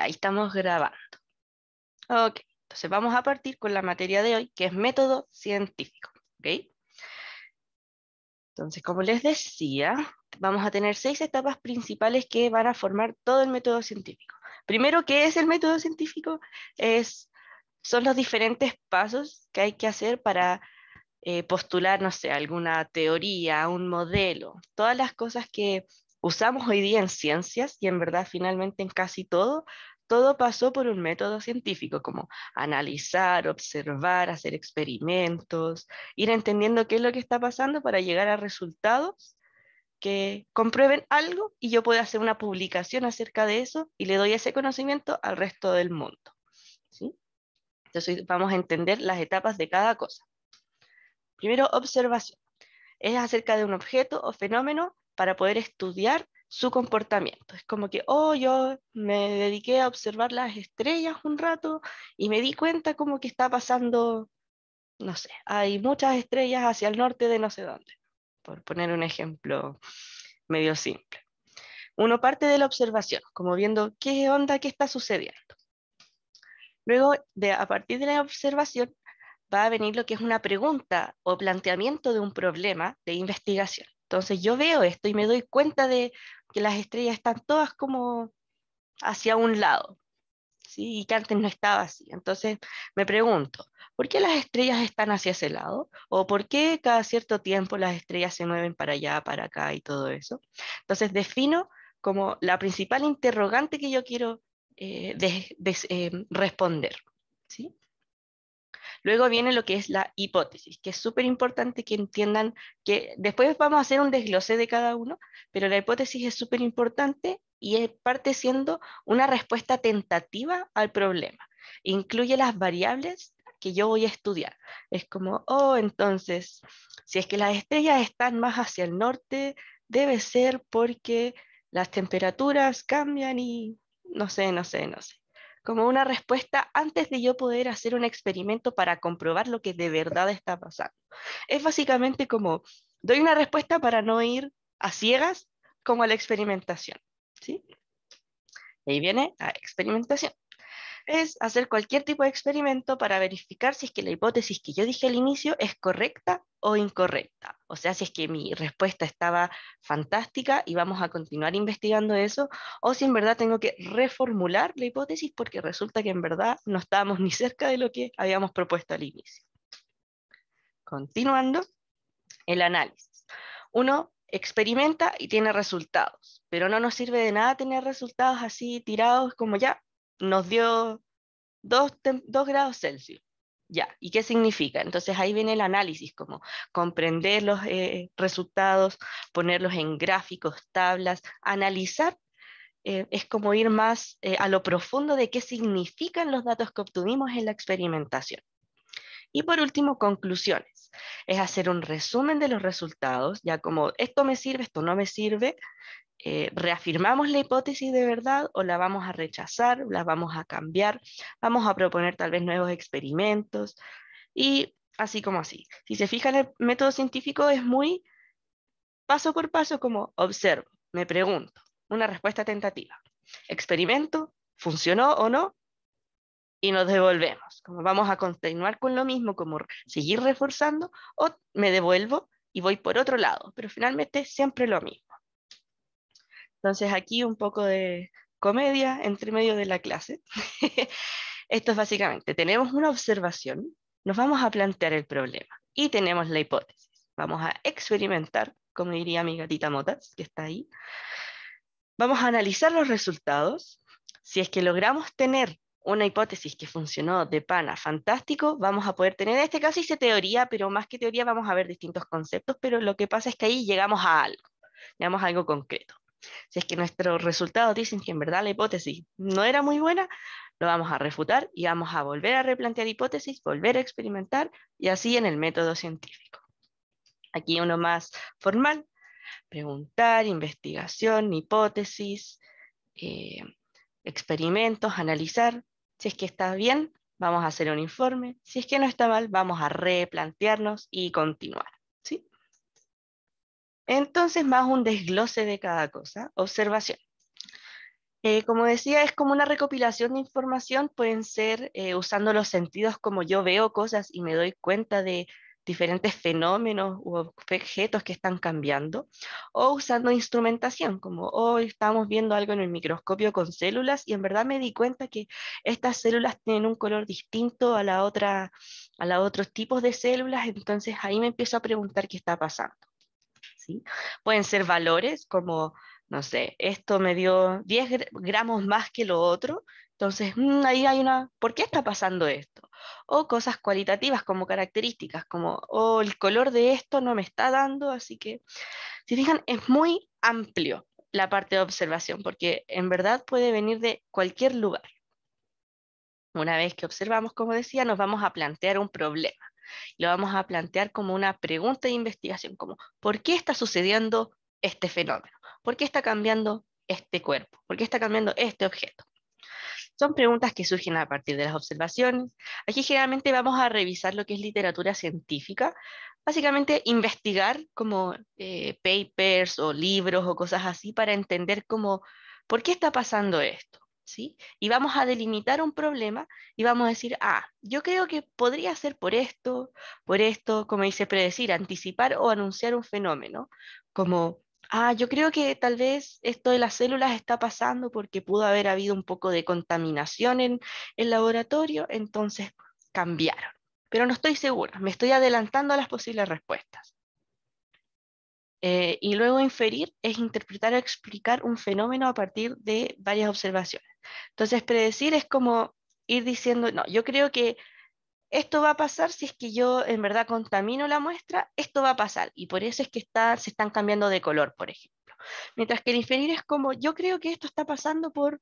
Ahí estamos grabando. Ok, entonces vamos a partir con la materia de hoy, que es método científico. Okay. Entonces, como les decía, vamos a tener seis etapas principales que van a formar todo el método científico. Primero, ¿qué es el método científico? Es, son los diferentes pasos que hay que hacer para eh, postular, no sé, alguna teoría, un modelo, todas las cosas que usamos hoy día en ciencias y en verdad finalmente en casi todo, todo pasó por un método científico, como analizar, observar, hacer experimentos, ir entendiendo qué es lo que está pasando para llegar a resultados que comprueben algo y yo puedo hacer una publicación acerca de eso y le doy ese conocimiento al resto del mundo. ¿sí? Entonces vamos a entender las etapas de cada cosa. Primero, observación. Es acerca de un objeto o fenómeno para poder estudiar su comportamiento. Es como que, oh, yo me dediqué a observar las estrellas un rato y me di cuenta como que está pasando, no sé, hay muchas estrellas hacia el norte de no sé dónde, por poner un ejemplo medio simple. Uno parte de la observación, como viendo qué onda, qué está sucediendo. Luego, de, a partir de la observación, va a venir lo que es una pregunta o planteamiento de un problema de investigación. Entonces yo veo esto y me doy cuenta de que las estrellas están todas como hacia un lado, ¿sí? y que antes no estaba así. Entonces me pregunto, ¿por qué las estrellas están hacia ese lado? ¿O por qué cada cierto tiempo las estrellas se mueven para allá, para acá y todo eso? Entonces defino como la principal interrogante que yo quiero eh, eh, responder. ¿sí? Luego viene lo que es la hipótesis, que es súper importante que entiendan que después vamos a hacer un desglose de cada uno, pero la hipótesis es súper importante y parte siendo una respuesta tentativa al problema. Incluye las variables que yo voy a estudiar. Es como, oh, entonces, si es que las estrellas están más hacia el norte, debe ser porque las temperaturas cambian y no sé, no sé, no sé como una respuesta antes de yo poder hacer un experimento para comprobar lo que de verdad está pasando. Es básicamente como, doy una respuesta para no ir a ciegas como a la experimentación. ¿sí? ahí viene la experimentación es hacer cualquier tipo de experimento para verificar si es que la hipótesis que yo dije al inicio es correcta o incorrecta. O sea, si es que mi respuesta estaba fantástica y vamos a continuar investigando eso, o si en verdad tengo que reformular la hipótesis porque resulta que en verdad no estábamos ni cerca de lo que habíamos propuesto al inicio. Continuando, el análisis. Uno experimenta y tiene resultados, pero no nos sirve de nada tener resultados así tirados como ya, nos dio dos grados Celsius. Ya, ¿y qué significa? Entonces ahí viene el análisis, como comprender los eh, resultados, ponerlos en gráficos, tablas, analizar. Eh, es como ir más eh, a lo profundo de qué significan los datos que obtuvimos en la experimentación. Y por último, conclusiones. Es hacer un resumen de los resultados, ya como esto me sirve, esto no me sirve, eh, reafirmamos la hipótesis de verdad o la vamos a rechazar, la vamos a cambiar, vamos a proponer tal vez nuevos experimentos y así como así. Si se fijan, el método científico es muy paso por paso como observo, me pregunto, una respuesta tentativa, experimento, funcionó o no, y nos devolvemos, como vamos a continuar con lo mismo, como seguir reforzando, o me devuelvo y voy por otro lado, pero finalmente siempre lo mismo. Entonces aquí un poco de comedia entre medio de la clase. Esto es básicamente, tenemos una observación, nos vamos a plantear el problema y tenemos la hipótesis. Vamos a experimentar, como diría mi gatita Motas, que está ahí. Vamos a analizar los resultados. Si es que logramos tener una hipótesis que funcionó de pana fantástico, vamos a poder tener, en este caso hice teoría, pero más que teoría vamos a ver distintos conceptos, pero lo que pasa es que ahí llegamos a algo, llegamos a algo concreto. Si es que nuestros resultados dicen que en verdad la hipótesis no era muy buena, lo vamos a refutar y vamos a volver a replantear hipótesis, volver a experimentar y así en el método científico. Aquí uno más formal, preguntar, investigación, hipótesis, eh, experimentos, analizar. Si es que está bien, vamos a hacer un informe. Si es que no está mal, vamos a replantearnos y continuar. Entonces, más un desglose de cada cosa. Observación. Eh, como decía, es como una recopilación de información, pueden ser eh, usando los sentidos como yo veo cosas y me doy cuenta de diferentes fenómenos u objetos que están cambiando, o usando instrumentación, como hoy oh, estamos viendo algo en el microscopio con células y en verdad me di cuenta que estas células tienen un color distinto a la otra a los otros tipos de células, entonces ahí me empiezo a preguntar qué está pasando. Pueden ser valores como, no sé, esto me dio 10 gramos más que lo otro, entonces mm, ahí hay una, ¿por qué está pasando esto? O cosas cualitativas como características, como, oh, el color de esto no me está dando, así que, si fijan, es muy amplio la parte de observación, porque en verdad puede venir de cualquier lugar. Una vez que observamos, como decía, nos vamos a plantear un problema. Lo vamos a plantear como una pregunta de investigación, como ¿por qué está sucediendo este fenómeno? ¿Por qué está cambiando este cuerpo? ¿Por qué está cambiando este objeto? Son preguntas que surgen a partir de las observaciones. Aquí generalmente vamos a revisar lo que es literatura científica, básicamente investigar como eh, papers o libros o cosas así para entender cómo, ¿por qué está pasando esto? ¿sí? Y vamos a delimitar un problema y vamos a decir, ah, yo creo que podría ser por esto, por esto, como dice predecir, anticipar o anunciar un fenómeno, como, ah, yo creo que tal vez esto de las células está pasando porque pudo haber habido un poco de contaminación en el laboratorio, entonces cambiaron. Pero no estoy segura, me estoy adelantando a las posibles respuestas. Eh, y luego inferir es interpretar o explicar un fenómeno a partir de varias observaciones. Entonces, predecir es como ir diciendo, no, yo creo que esto va a pasar si es que yo en verdad contamino la muestra, esto va a pasar. Y por eso es que se están cambiando de color, por ejemplo. Mientras que el inferir es como, yo creo que esto está pasando por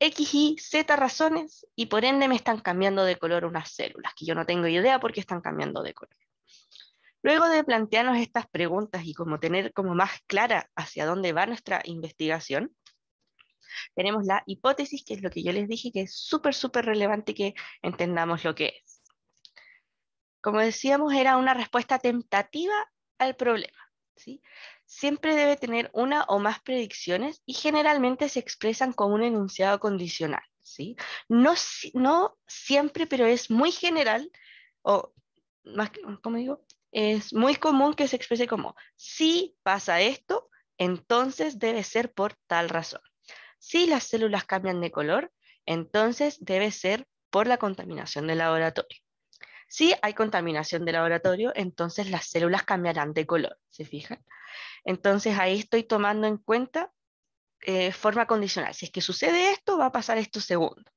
X, Y, Z razones y por ende me están cambiando de color unas células, que yo no tengo idea por qué están cambiando de color. Luego de plantearnos estas preguntas y como tener como más clara hacia dónde va nuestra investigación, tenemos la hipótesis, que es lo que yo les dije, que es súper, súper relevante que entendamos lo que es. Como decíamos, era una respuesta tentativa al problema. ¿sí? Siempre debe tener una o más predicciones y generalmente se expresan con un enunciado condicional. ¿sí? No, no siempre, pero es muy general, o más, digo? es muy común que se exprese como, si pasa esto, entonces debe ser por tal razón. Si las células cambian de color, entonces debe ser por la contaminación del laboratorio. Si hay contaminación del laboratorio, entonces las células cambiarán de color, ¿se fijan? Entonces ahí estoy tomando en cuenta eh, forma condicional. Si es que sucede esto, va a pasar esto segundo.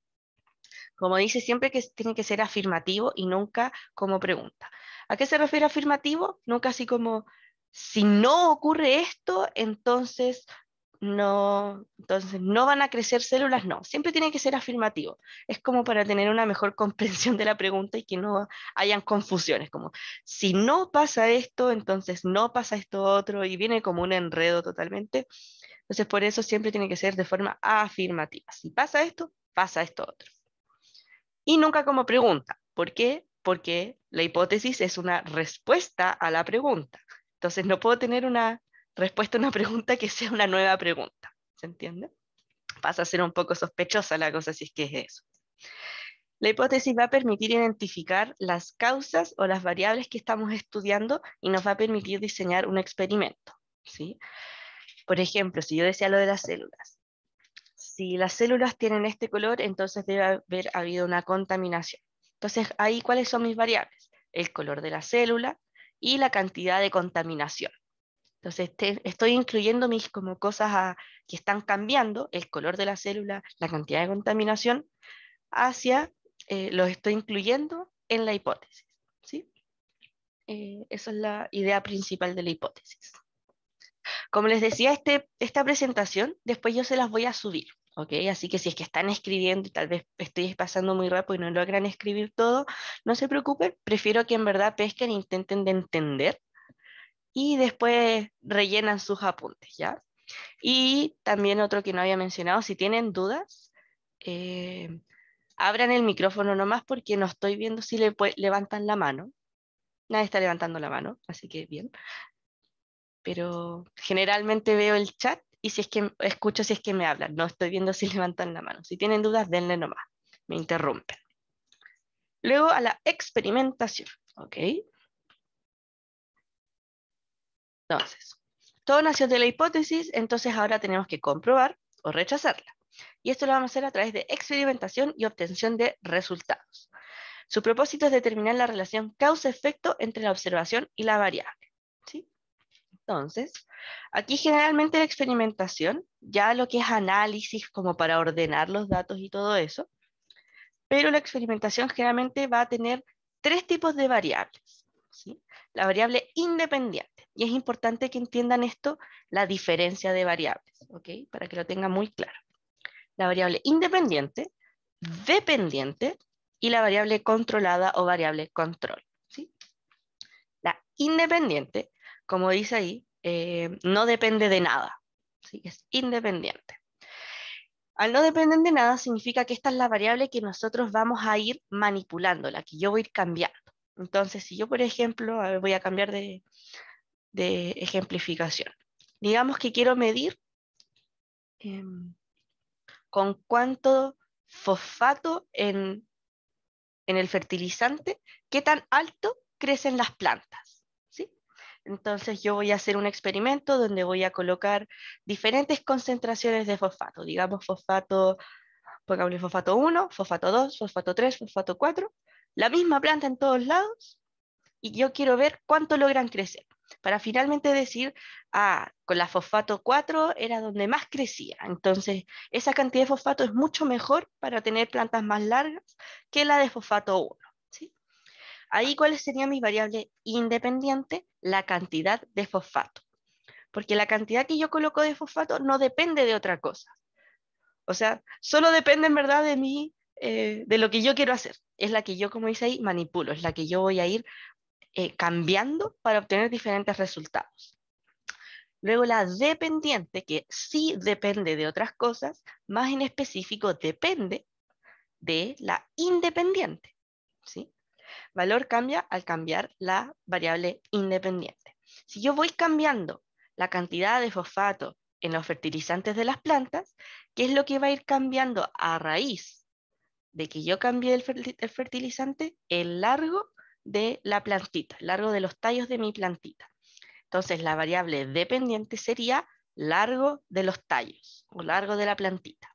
Como dice siempre que tiene que ser afirmativo y nunca como pregunta. ¿A qué se refiere afirmativo? Nunca así como, si no ocurre esto, entonces no, entonces no van a crecer células, no. Siempre tiene que ser afirmativo. Es como para tener una mejor comprensión de la pregunta y que no hayan confusiones, como si no pasa esto, entonces no pasa esto otro y viene como un enredo totalmente. Entonces por eso siempre tiene que ser de forma afirmativa. Si pasa esto, pasa esto otro. Y nunca como pregunta. ¿Por qué? Porque la hipótesis es una respuesta a la pregunta. Entonces no puedo tener una respuesta a una pregunta que sea una nueva pregunta. ¿Se entiende? Pasa a ser un poco sospechosa la cosa si es que es eso. La hipótesis va a permitir identificar las causas o las variables que estamos estudiando y nos va a permitir diseñar un experimento. ¿sí? Por ejemplo, si yo decía lo de las células, si las células tienen este color, entonces debe haber habido una contaminación. Entonces, ahí, ¿cuáles son mis variables? El color de la célula y la cantidad de contaminación. Entonces, este, estoy incluyendo mis como cosas que están cambiando, el color de la célula, la cantidad de contaminación, hacia, eh, los estoy incluyendo en la hipótesis. ¿sí? Eh, esa es la idea principal de la hipótesis. Como les decía, este, esta presentación después yo se las voy a subir. Okay, así que si es que están escribiendo y tal vez estoy pasando muy rápido y no logran escribir todo, no se preocupen, prefiero que en verdad pesquen e intenten de entender y después rellenan sus apuntes, ¿ya? Y también otro que no había mencionado, si tienen dudas, eh, abran el micrófono nomás porque no estoy viendo si le levantan la mano. Nadie está levantando la mano, así que bien pero generalmente veo el chat y si es que escucho si es que me hablan, no estoy viendo si levantan la mano. Si tienen dudas, denle nomás, me interrumpen. Luego a la experimentación, ¿ok? Entonces, todo nació de la hipótesis, entonces ahora tenemos que comprobar o rechazarla. Y esto lo vamos a hacer a través de experimentación y obtención de resultados. Su propósito es determinar la relación causa-efecto entre la observación y la variable. Entonces, aquí generalmente la experimentación, ya lo que es análisis como para ordenar los datos y todo eso, pero la experimentación generalmente va a tener tres tipos de variables. La variable independiente, y es importante que entiendan esto, la diferencia de variables, ¿okay? para que lo tengan muy claro. La variable independiente, dependiente, y la variable controlada o variable control. ¿sí? La independiente como dice ahí, eh, no depende de nada, es independiente. Al no depender de nada significa que esta es la variable que nosotros vamos a ir manipulando, la que yo voy a ir cambiando. Entonces, si yo, por ejemplo, voy a cambiar de, ejemplificación. Digamos que quiero medir em, con cuánto fosfato en el fertilizante, qué tan alto crecen las plantas. Entonces yo voy a hacer un experimento donde voy a colocar diferentes concentraciones de fosfato, digamos fosfato, fosfato 1, fosfato 2, fosfato 3, fosfato 4, la misma planta en todos lados, y yo quiero ver cuánto logran crecer, para finalmente decir, ah, con la fosfato 4 era donde más crecía, entonces esa cantidad de fosfato es mucho mejor para tener plantas más largas que la de fosfato 1. Ahí, ¿cuáles sería mis variable independiente La cantidad de fosfato. Porque la cantidad que yo coloco de fosfato no depende de otra cosa. O sea, solo depende en verdad de mí, eh, de lo que yo quiero hacer. Es la que yo, como dice ahí, manipulo, es la que yo voy a ir eh, cambiando para obtener diferentes resultados. Luego la dependiente, que sí depende de otras cosas, más en específico depende de la independiente. ¿sí? Valor cambia al cambiar la variable independiente. Si yo voy cambiando la cantidad de fosfato en los fertilizantes de las plantas, ¿qué es lo que va a ir cambiando a raíz de que yo cambie el fertilizante? El largo de la plantita, el largo de los tallos de mi plantita. Entonces la variable dependiente sería largo de los tallos o largo de la plantita.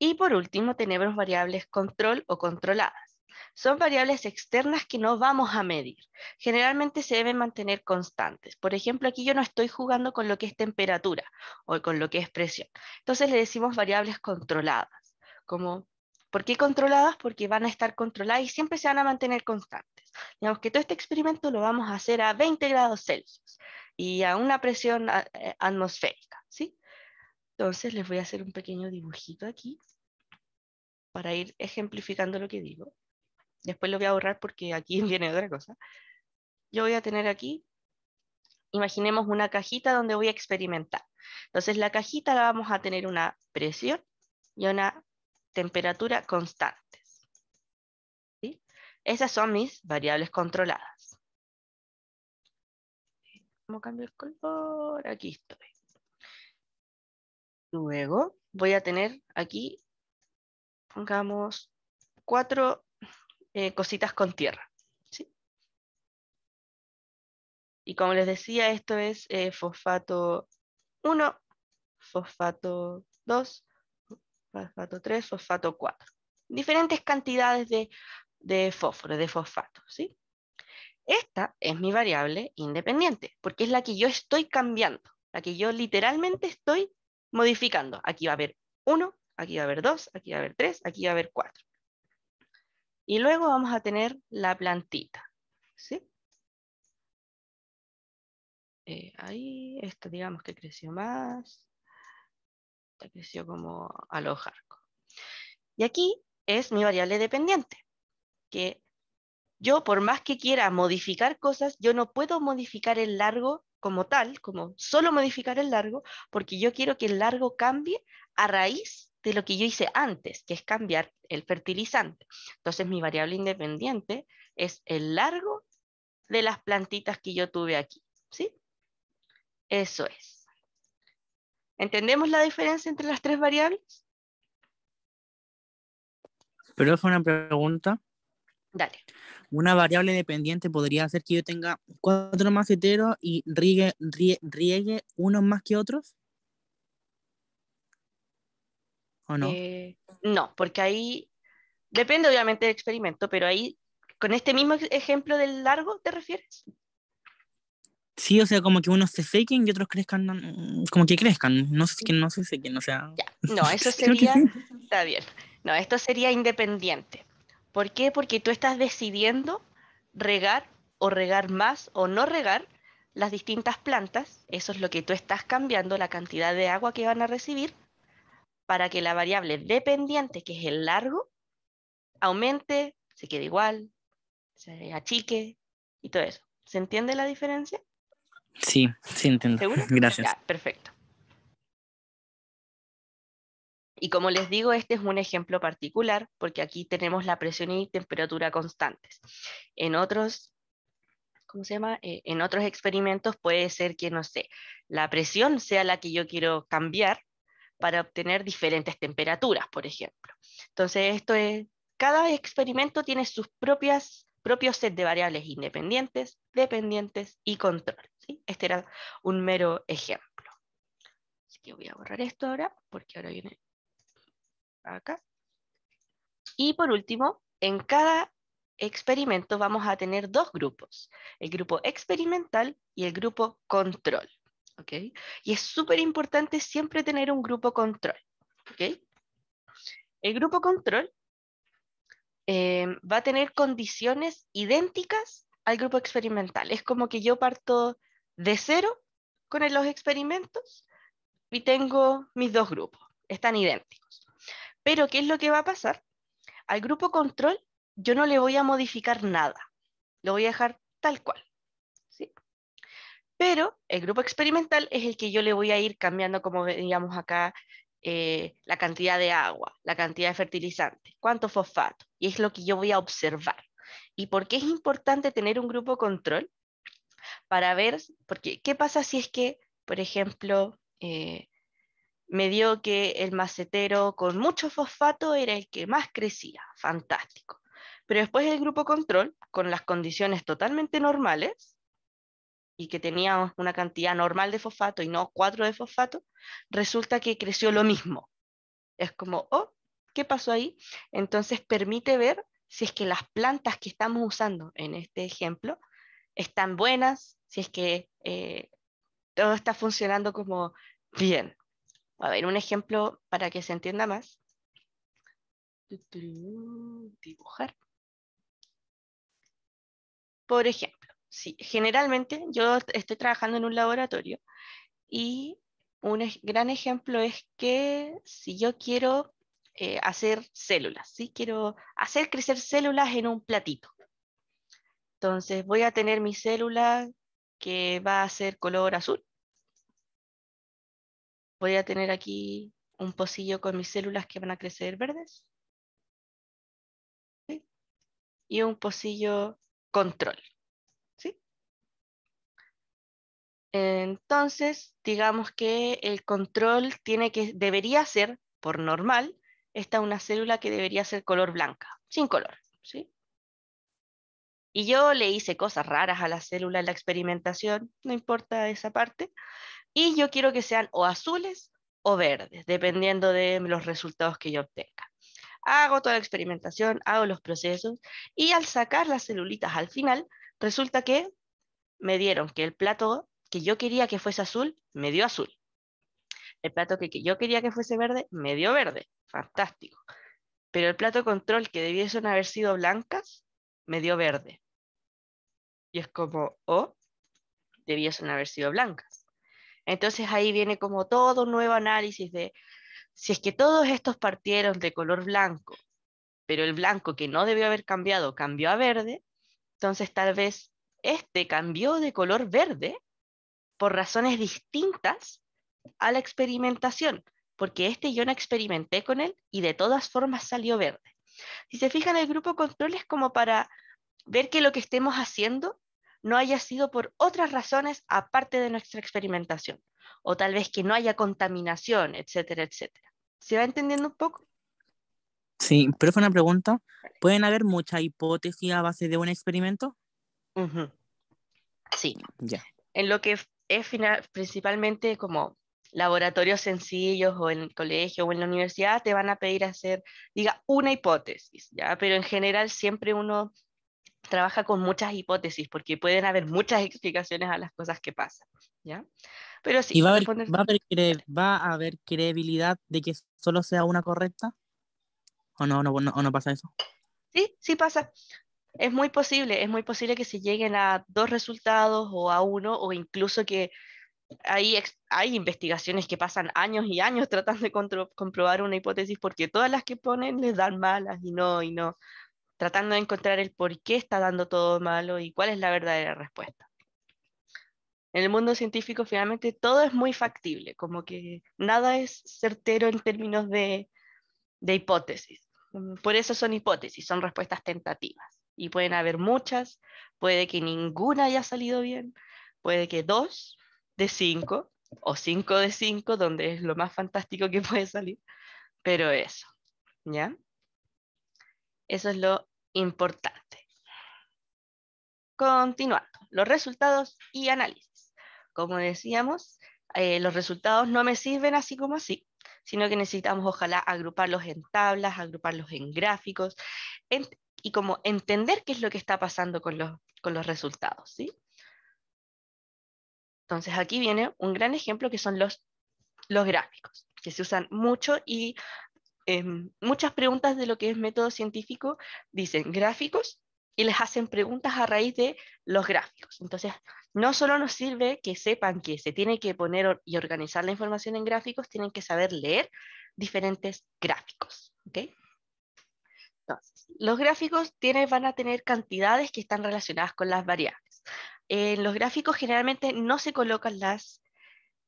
Y por último, tenemos variables control o controladas. Son variables externas que no vamos a medir. Generalmente se deben mantener constantes. Por ejemplo, aquí yo no estoy jugando con lo que es temperatura o con lo que es presión. Entonces le decimos variables controladas. Como, ¿Por qué controladas? Porque van a estar controladas y siempre se van a mantener constantes. Digamos que todo este experimento lo vamos a hacer a 20 grados Celsius y a una presión eh, atmosférica. ¿sí? Entonces les voy a hacer un pequeño dibujito aquí para ir ejemplificando lo que digo. Después lo voy a borrar porque aquí viene otra cosa. Yo voy a tener aquí, imaginemos una cajita donde voy a experimentar. Entonces la cajita la vamos a tener una presión y una temperatura constantes. Esas son mis variables controladas. ¿Cómo cambio el color? Aquí estoy. Luego voy a tener aquí, pongamos, cuatro eh, cositas con tierra. Y como les decía, esto es eh, fosfato 1, fosfato 2, fosfato 3, fosfato 4. Diferentes cantidades de, de fósforo, de fosfato. ¿sí? Esta es mi variable independiente, porque es la que yo estoy cambiando, la que yo literalmente estoy modificando. Aquí va a haber uno, aquí va a haber dos, aquí va a haber tres, aquí va a haber cuatro. Y luego vamos a tener la plantita. ¿sí? Eh, ahí, esto digamos que creció más. Esta creció como a Y aquí es mi variable dependiente, que yo por más que quiera modificar cosas, yo no puedo modificar el largo como tal, como solo modificar el largo, porque yo quiero que el largo cambie a raíz de lo que yo hice antes, que es cambiar el fertilizante. Entonces mi variable independiente es el largo de las plantitas que yo tuve aquí, ¿sí? Eso es. ¿Entendemos la diferencia entre las tres variables? Pero es una pregunta. Dale. Una variable dependiente podría hacer que yo tenga cuatro maceteros y riegue, unos más que otros. ¿O no? Eh, no, porque ahí depende obviamente del experimento, pero ahí, con este mismo ejemplo del largo, ¿te refieres? Sí, o sea, como que unos se sequen y otros crezcan, mm, como que crezcan, no sé que no se sequen, o sea. no, eso sería, está bien. No, esto sería independiente. ¿Por qué? Porque tú estás decidiendo regar o regar más o no regar las distintas plantas. Eso es lo que tú estás cambiando, la cantidad de agua que van a recibir, para que la variable dependiente, que es el largo, aumente, se quede igual, se achique y todo eso. ¿Se entiende la diferencia? Sí, sí entiendo. Gracias. perfecto. Y como les digo, este es un ejemplo particular porque aquí tenemos la presión y temperatura constantes. En otros, ¿cómo se llama? Eh, en otros experimentos puede ser que, no sé, la presión sea la que yo quiero cambiar para obtener diferentes temperaturas, por ejemplo. Entonces, esto es, cada experimento tiene sus propias propios set de variables independientes, dependientes y control. ¿sí? Este era un mero ejemplo. Así que voy a borrar esto ahora, porque ahora viene acá. Y por último, en cada experimento vamos a tener dos grupos, el grupo experimental y el grupo control. Y es súper importante siempre tener un grupo control. El grupo control em, va a tener condiciones idénticas al grupo experimental. Es como que yo parto de cero con los experimentos y tengo mis dos grupos, están idénticos. Pero, ¿qué es lo que va a pasar? Al grupo control yo no le voy a modificar nada, lo voy a dejar tal cual. ¿sí? Pero el grupo experimental es el que yo le voy a ir cambiando, como veíamos acá, eh, la cantidad de agua, la cantidad de fertilizante, cuánto fosfato, y es lo que yo voy a observar. ¿Y por qué es importante tener un grupo control? Para ver, porque, ¿qué pasa si es que, por ejemplo, eh, me dio que el macetero con mucho fosfato era el que más crecía, fantástico. Pero después el grupo control, con las condiciones totalmente normales, y que tenía una cantidad normal de fosfato y no cuatro de fosfato, resulta que creció lo mismo. Es como, oh, ¿qué pasó ahí? Entonces permite ver si es que las plantas que estamos usando en este ejemplo están buenas, si es que eh, todo está funcionando como bien. A ver, un ejemplo para que se entienda más. Dibujar. Por ejemplo, generalmente yo estoy trabajando en un laboratorio y un gran ejemplo es que si yo quiero eh, hacer células, si quiero hacer crecer células en un platito. Entonces voy a tener mi célula que va a ser color azul Voy a tener aquí un pocillo con mis células que van a crecer verdes. Y un pocillo control. ¿sí? Entonces, digamos que el control tiene que, debería ser, por normal, esta una célula que debería ser color blanca, sin color. ¿sí? Y yo le hice cosas raras a la célula en la experimentación, no importa esa parte, y yo quiero que sean o azules o verdes, dependiendo de los resultados que yo obtenga. Hago toda la experimentación, hago los procesos y al sacar las celulitas al final, resulta que me dieron que el plato que yo quería que fuese azul, me dio azul. El plato que, yo quería que fuese verde, me dio verde. Fantástico. Pero el plato control que debiesen haber sido blancas, me dio verde. Y es como, oh, debiesen haber sido blancas entonces ahí viene como todo un nuevo análisis de si es que todos estos partieron de color blanco, pero el blanco que no debió haber cambiado cambió a verde, entonces tal vez este cambió de color verde por razones distintas a la experimentación, porque este yo no experimenté con él y de todas formas salió verde. Si se fijan, el grupo control es como para ver que lo que estemos haciendo no haya sido por otras razones aparte de nuestra experimentación, o tal vez que no haya contaminación, etcétera, etcétera. ¿Se va entendiendo un poco? Sí, pero fue una pregunta. ¿Pueden haber muchas hipótesis a base de un experimento? Sí. Ya. En lo que es final, principalmente como laboratorios sencillos o en el colegio o en la universidad te van a pedir hacer, diga, una hipótesis, ¿ya? Pero en general siempre uno trabaja con muchas hipótesis, porque pueden haber muchas explicaciones a las cosas que pasan, ¿ya? Pero sí, ¿Y va, a haber, va, a haber credibilidad de que solo sea una correcta? ¿O no, no, pasa eso? Sí, sí pasa. Es muy posible, es muy posible que se lleguen a dos resultados o a uno, o incluso que hay, hay investigaciones que pasan años y años tratando de comprobar una hipótesis porque todas las que ponen les dan malas y no, y no tratando de encontrar el por qué está dando todo malo y cuál es la verdadera respuesta. En el mundo científico finalmente todo es muy factible, como que nada es certero en términos de, hipótesis. Mm, por eso son hipótesis, son respuestas tentativas. Y pueden haber muchas, puede que ninguna haya salido bien, puede que dos de cinco, o cinco de cinco, donde es lo más fantástico que puede salir, pero eso, ¿ya? Eso es lo importante. Continuando, los resultados y análisis. Como decíamos, eh, los resultados no me sirven así como así, sino que necesitamos ojalá agruparlos en tablas, agruparlos en gráficos y como entender qué es lo que está pasando con los, los resultados. ¿sí? Entonces aquí viene un gran ejemplo que son los, los gráficos, que se usan mucho y Em, muchas preguntas de lo que es método científico dicen gráficos y les hacen preguntas a raíz de los gráficos. Entonces, no solo nos sirve que sepan que se tiene que poner y organizar la información en gráficos, tienen que saber leer diferentes gráficos. los gráficos van a tener cantidades que están relacionadas con las variables. En los gráficos generalmente no se colocan las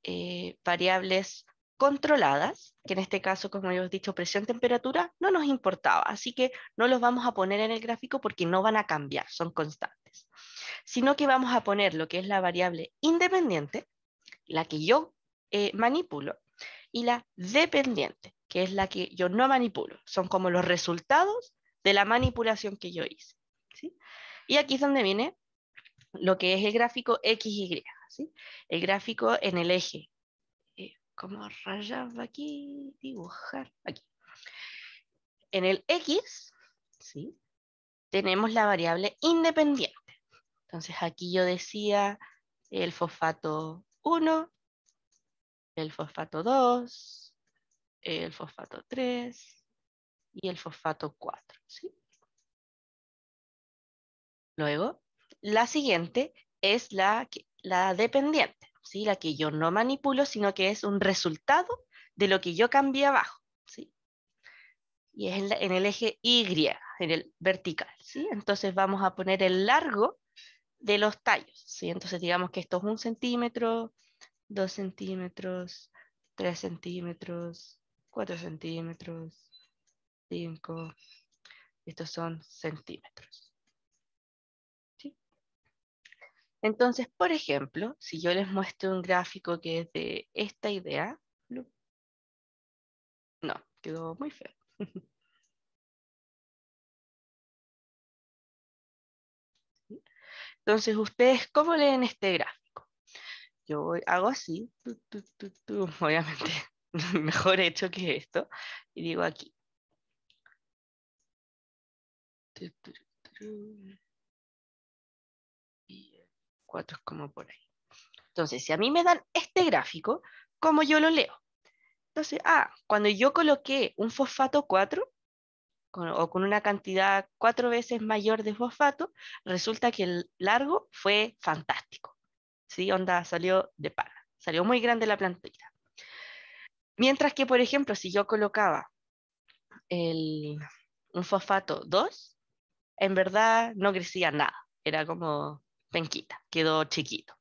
eh, variables controladas, que en este caso, como hemos dicho, presión, temperatura, no nos importaba, así que no los vamos a poner en el gráfico porque no van a cambiar, son constantes, sino que vamos a poner lo que es la variable independiente, la que yo eh, manipulo, y la dependiente, que es la que yo no manipulo, son como los resultados de la manipulación que yo hice. Y aquí es donde viene lo que es el gráfico XY, ¿sí? el gráfico en el eje como rayaba aquí, dibujar aquí. En el X, tenemos la variable independiente. Entonces aquí yo decía el fosfato 1, el fosfato 2, el fosfato 3 y el fosfato 4. Luego, la siguiente es la, la dependiente la que yo no manipulo, sino que es un resultado de lo que yo cambié abajo. ¿sí? Y es en, el eje Y, en el vertical. ¿sí? Entonces vamos a poner el largo de los tallos. ¿sí? Entonces digamos que esto es un centímetro, dos centímetros, tres centímetros, cuatro centímetros, cinco. Estos son centímetros. Entonces, por ejemplo, si yo les muestro un gráfico que es de esta idea, no, quedó muy feo. Entonces, ¿ustedes cómo leen este gráfico? Yo hago así, obviamente mejor hecho que esto, y digo aquí cuatro es como por ahí. Entonces, si a mí me dan este gráfico, ¿cómo yo lo leo? Entonces, ah, cuando yo coloqué un fosfato 4, o con una cantidad cuatro veces mayor de fosfato, resulta que el largo fue fantástico. ¿Sí? Onda salió de par. Salió muy grande la plantilla. Mientras que, por ejemplo, si yo colocaba el, un fosfato 2, en verdad no crecía nada. Era como penquita, quedó chiquito.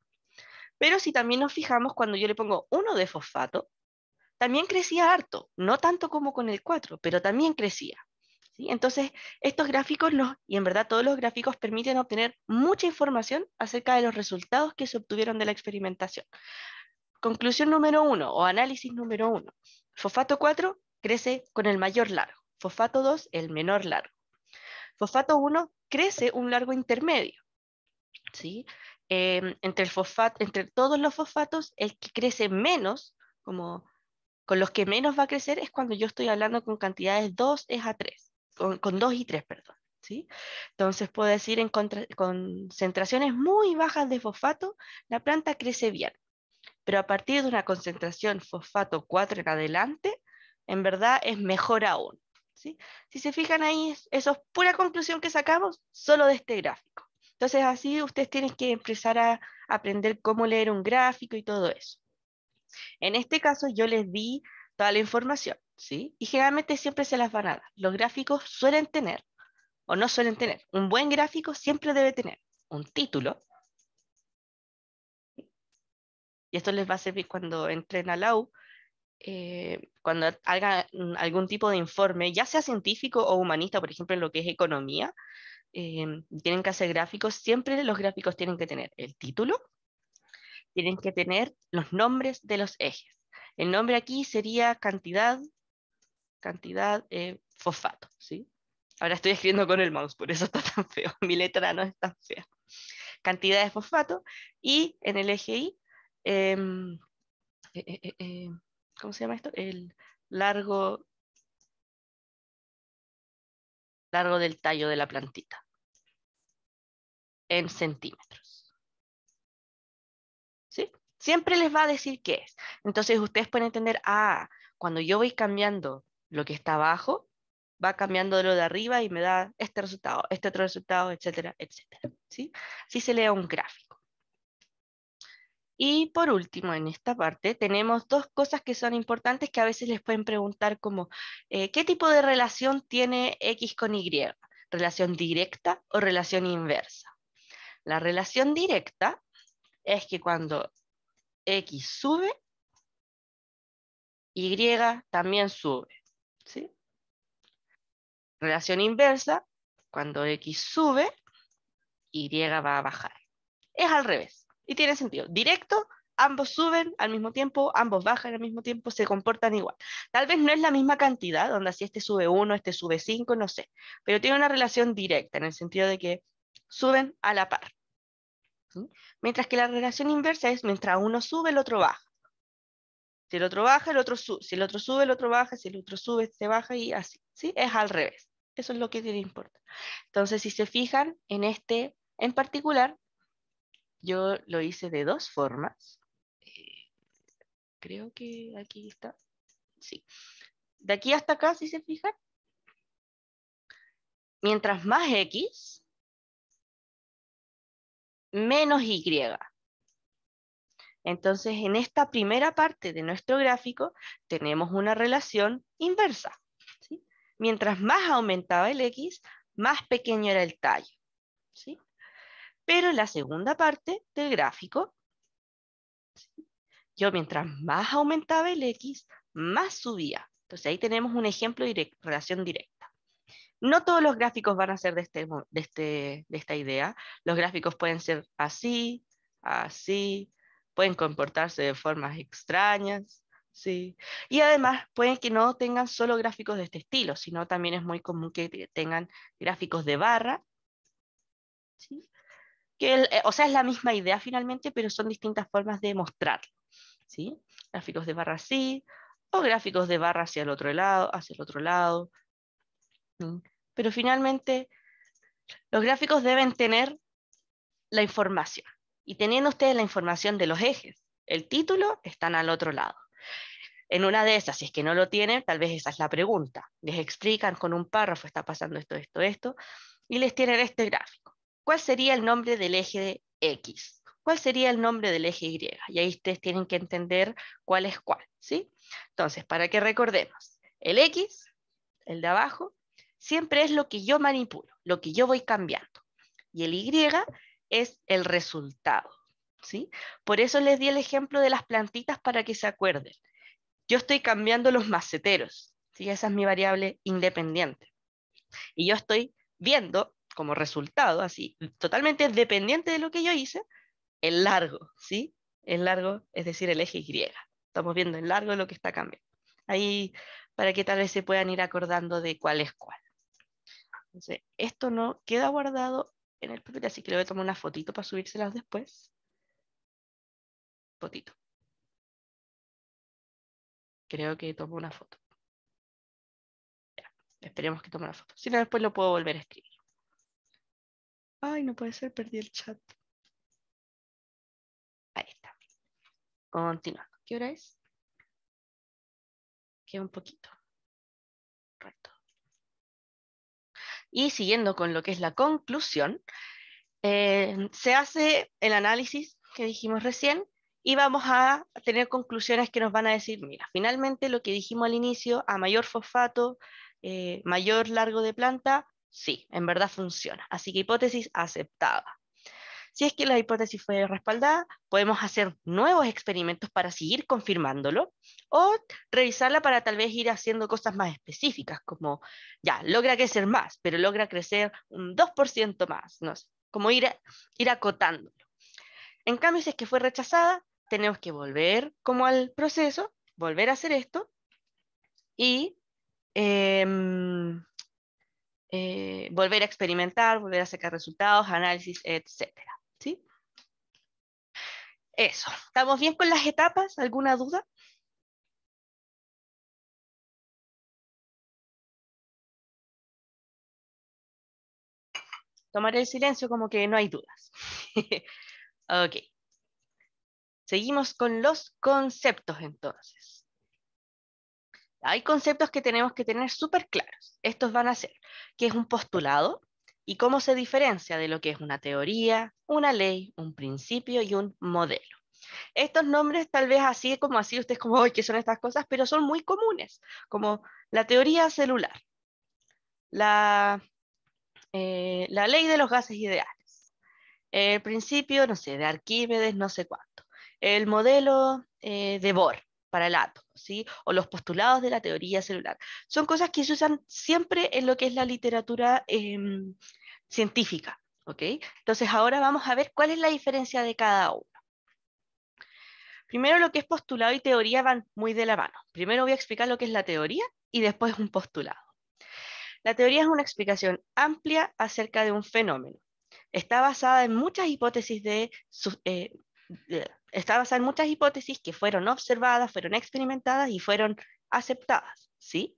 Pero si también nos fijamos, cuando yo le pongo uno de fosfato, también crecía harto, no tanto como con el 4, pero también crecía. Entonces, estos gráficos, nos, y en verdad todos los gráficos permiten obtener mucha información acerca de los resultados que se obtuvieron de la experimentación. Conclusión número uno o análisis número uno: Fosfato 4 crece con el mayor largo, fosfato 2 el menor largo. Fosfato 1 crece un largo intermedio, Em, entre, todos los fosfatos, el que crece menos, como con los que menos va a crecer, es cuando yo estoy hablando con cantidades 2 es a 3, con, 2 y 3, perdón. ¿Sí? Entonces puedo decir en concentraciones muy bajas de fosfato, la planta crece bien, pero a partir de una concentración fosfato 4 en adelante, en verdad es mejor aún. ¿sí? Si se fijan ahí, eso es pura conclusión que sacamos solo de este gráfico. Entonces así ustedes tienen que empezar a aprender cómo leer un gráfico y todo eso. En este caso yo les di toda la información, ¿sí? Y generalmente siempre se las van a dar. Los gráficos suelen tener, o no suelen tener, un buen gráfico siempre debe tener un título. Y esto les va a servir cuando entren a la U, eh, cuando hagan algún tipo de informe, ya sea científico o humanista, por ejemplo, en lo que es economía, Em, tienen que hacer gráficos, siempre los gráficos tienen que tener el título, tienen que tener los nombres de los ejes. El nombre aquí sería cantidad, cantidad eh, fosfato, ¿sí? Ahora estoy escribiendo con el mouse, por eso está tan feo. Mi letra no es tan fea. Cantidad de fosfato y en el eje Y, em, eh, eh, ¿cómo se llama esto? El largo largo del tallo de la plantita en centímetros. ¿Sí? Siempre les va a decir qué es. Entonces ustedes pueden entender, ah, cuando yo voy cambiando lo que está abajo, va cambiando lo de arriba y me da este resultado, este otro resultado, etcétera, etcétera. ¿Sí? Así se lee un gráfico. Y por último, en esta parte tenemos dos cosas que son importantes que a veces les pueden preguntar como, eh, ¿qué tipo de relación tiene X con Y? ¿Relación directa o relación inversa? La relación directa es que cuando X sube, Y también sube. Relación inversa, cuando X sube, Y va a bajar. Es al revés y tiene sentido. Directo, ambos suben al mismo tiempo, ambos bajan al mismo tiempo, se comportan igual. Tal vez no es la misma cantidad, donde si este sube uno, este sube 5, no sé, pero tiene una relación directa en el sentido de que suben a la par. Mientras que la relación inversa es mientras uno sube, el otro baja. Si el otro baja, el otro sube. Si el otro sube, el otro baja. Si el otro sube, se baja y así. ¿sí? Es al revés. Eso es lo que tiene importa. Entonces, si se fijan en este en particular, yo lo hice de dos formas. Eh, creo que aquí está. Sí. De aquí hasta acá, si se fijan. Mientras más X, menos Y. Entonces, en esta primera parte de nuestro gráfico, tenemos una relación inversa. Mientras más aumentaba el X, más pequeño era el tallo. ¿sí? Pero en la segunda parte del gráfico, yo mientras más aumentaba el X, más subía. Entonces ahí tenemos un ejemplo de relación directa. No todos los gráficos van a ser este este, de, esta idea. Los gráficos pueden ser así, así, pueden comportarse de formas extrañas, Y además pueden que no tengan solo gráficos de este estilo, sino también es muy común que tengan gráficos de barra, ¿sí? Eh, o sea, es la misma idea finalmente, pero son distintas formas de mostrarlo. ¿sí? Gráficos de barra así, o gráficos de barra hacia el otro lado, hacia el otro lado. Pero finalmente, los gráficos deben tener la información. Y teniendo ustedes la información de los ejes, el título, están al otro lado. En una de esas, si es que no lo tienen, tal vez esa es la pregunta. Les explican con un párrafo, está pasando esto, esto, esto, y les tienen este gráfico. ¿Cuál sería el nombre del eje X? ¿Cuál sería el nombre del eje Y? Y ahí ustedes tienen que entender cuál es cuál, ¿sí? Entonces, para que recordemos, el X, el de abajo, siempre es lo que yo manipulo, lo que yo voy cambiando. Y el Y es el resultado, ¿sí? Por eso les di el ejemplo de las plantitas para que se acuerden. Yo estoy cambiando los maceteros, Esa es mi variable independiente. Y yo estoy viendo como resultado, así, mm. totalmente dependiente de lo que yo hice, el largo, ¿sí? El largo, es decir, el eje Y. Estamos viendo el largo lo que está cambiando. Ahí, para que tal vez se puedan ir acordando de cuál es cuál. Entonces, esto no queda guardado en el papel, así que le voy a tomar una fotito para subírselas después. Fotito. Creo que tomo una foto. esperemos que tome una foto. Si no, después lo puedo volver a escribir. Ay, no puede ser, perdí el chat. Ahí está. Continuando. ¿Qué hora es? Queda un poquito. Rato. Y siguiendo con lo que es la conclusión, eh, se hace el análisis que dijimos recién y vamos a tener conclusiones que nos van a decir, mira, finalmente lo que dijimos al inicio, a mayor fosfato, eh, mayor largo de planta, Sí, en verdad funciona. Así que hipótesis aceptada. Si es que la hipótesis fue respaldada, podemos hacer nuevos experimentos para seguir confirmándolo o revisarla para tal vez ir haciendo cosas más específicas, como ya, logra crecer más, pero logra crecer un 2% más, como ir, ir acotándolo. En cambio, si es que fue rechazada, tenemos que volver como al proceso, volver a hacer esto y... Em, eh, volver a experimentar, volver a sacar resultados, análisis, etc. ¿sí? Eso. ¿Estamos bien con las etapas? ¿Alguna duda? Tomar el silencio como que no hay dudas. ok. Seguimos con los conceptos entonces. Hay conceptos que tenemos que tener súper claros. Estos van a ser qué es un postulado y cómo se diferencia de lo que es una teoría, una ley, un principio y un modelo. Estos nombres tal vez así como así, ustedes como, hoy ¿qué son estas cosas? Pero son muy comunes, como la teoría celular, eh, la, ley de los gases ideales, el principio, no sé, de Arquímedes, no sé cuánto, el modelo eh, de Bohr, para el átomo, ¿sí? o los postulados de la teoría celular. Son cosas que se usan siempre en lo que es la literatura em, científica. Entonces ahora vamos a ver cuál es la diferencia de cada uno. Primero lo que es postulado y teoría van muy de la mano. Primero voy a explicar lo que es la teoría y después un postulado. La teoría es una explicación amplia acerca de un fenómeno. Está basada en muchas hipótesis de eh, está basada en muchas hipótesis que fueron observadas, fueron experimentadas y fueron aceptadas, ¿sí?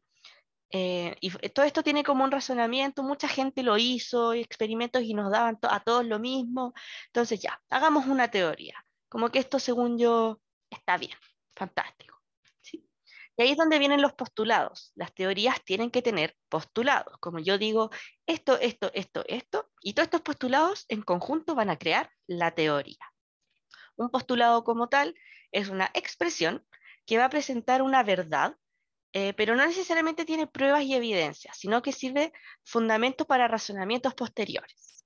Eh, y todo esto tiene como un razonamiento, mucha gente lo hizo, experimentos y nos daban a todos lo mismo, entonces ya, hagamos una teoría, como que esto según yo está bien, fantástico. Y ahí es donde vienen los postulados, las teorías tienen que tener postulados, como yo digo, esto, esto, esto, esto, y todos estos postulados en conjunto van a crear la teoría. Un postulado como tal es una expresión que va a presentar una verdad, eh, pero no necesariamente tiene pruebas y evidencias, sino que sirve fundamento para razonamientos posteriores.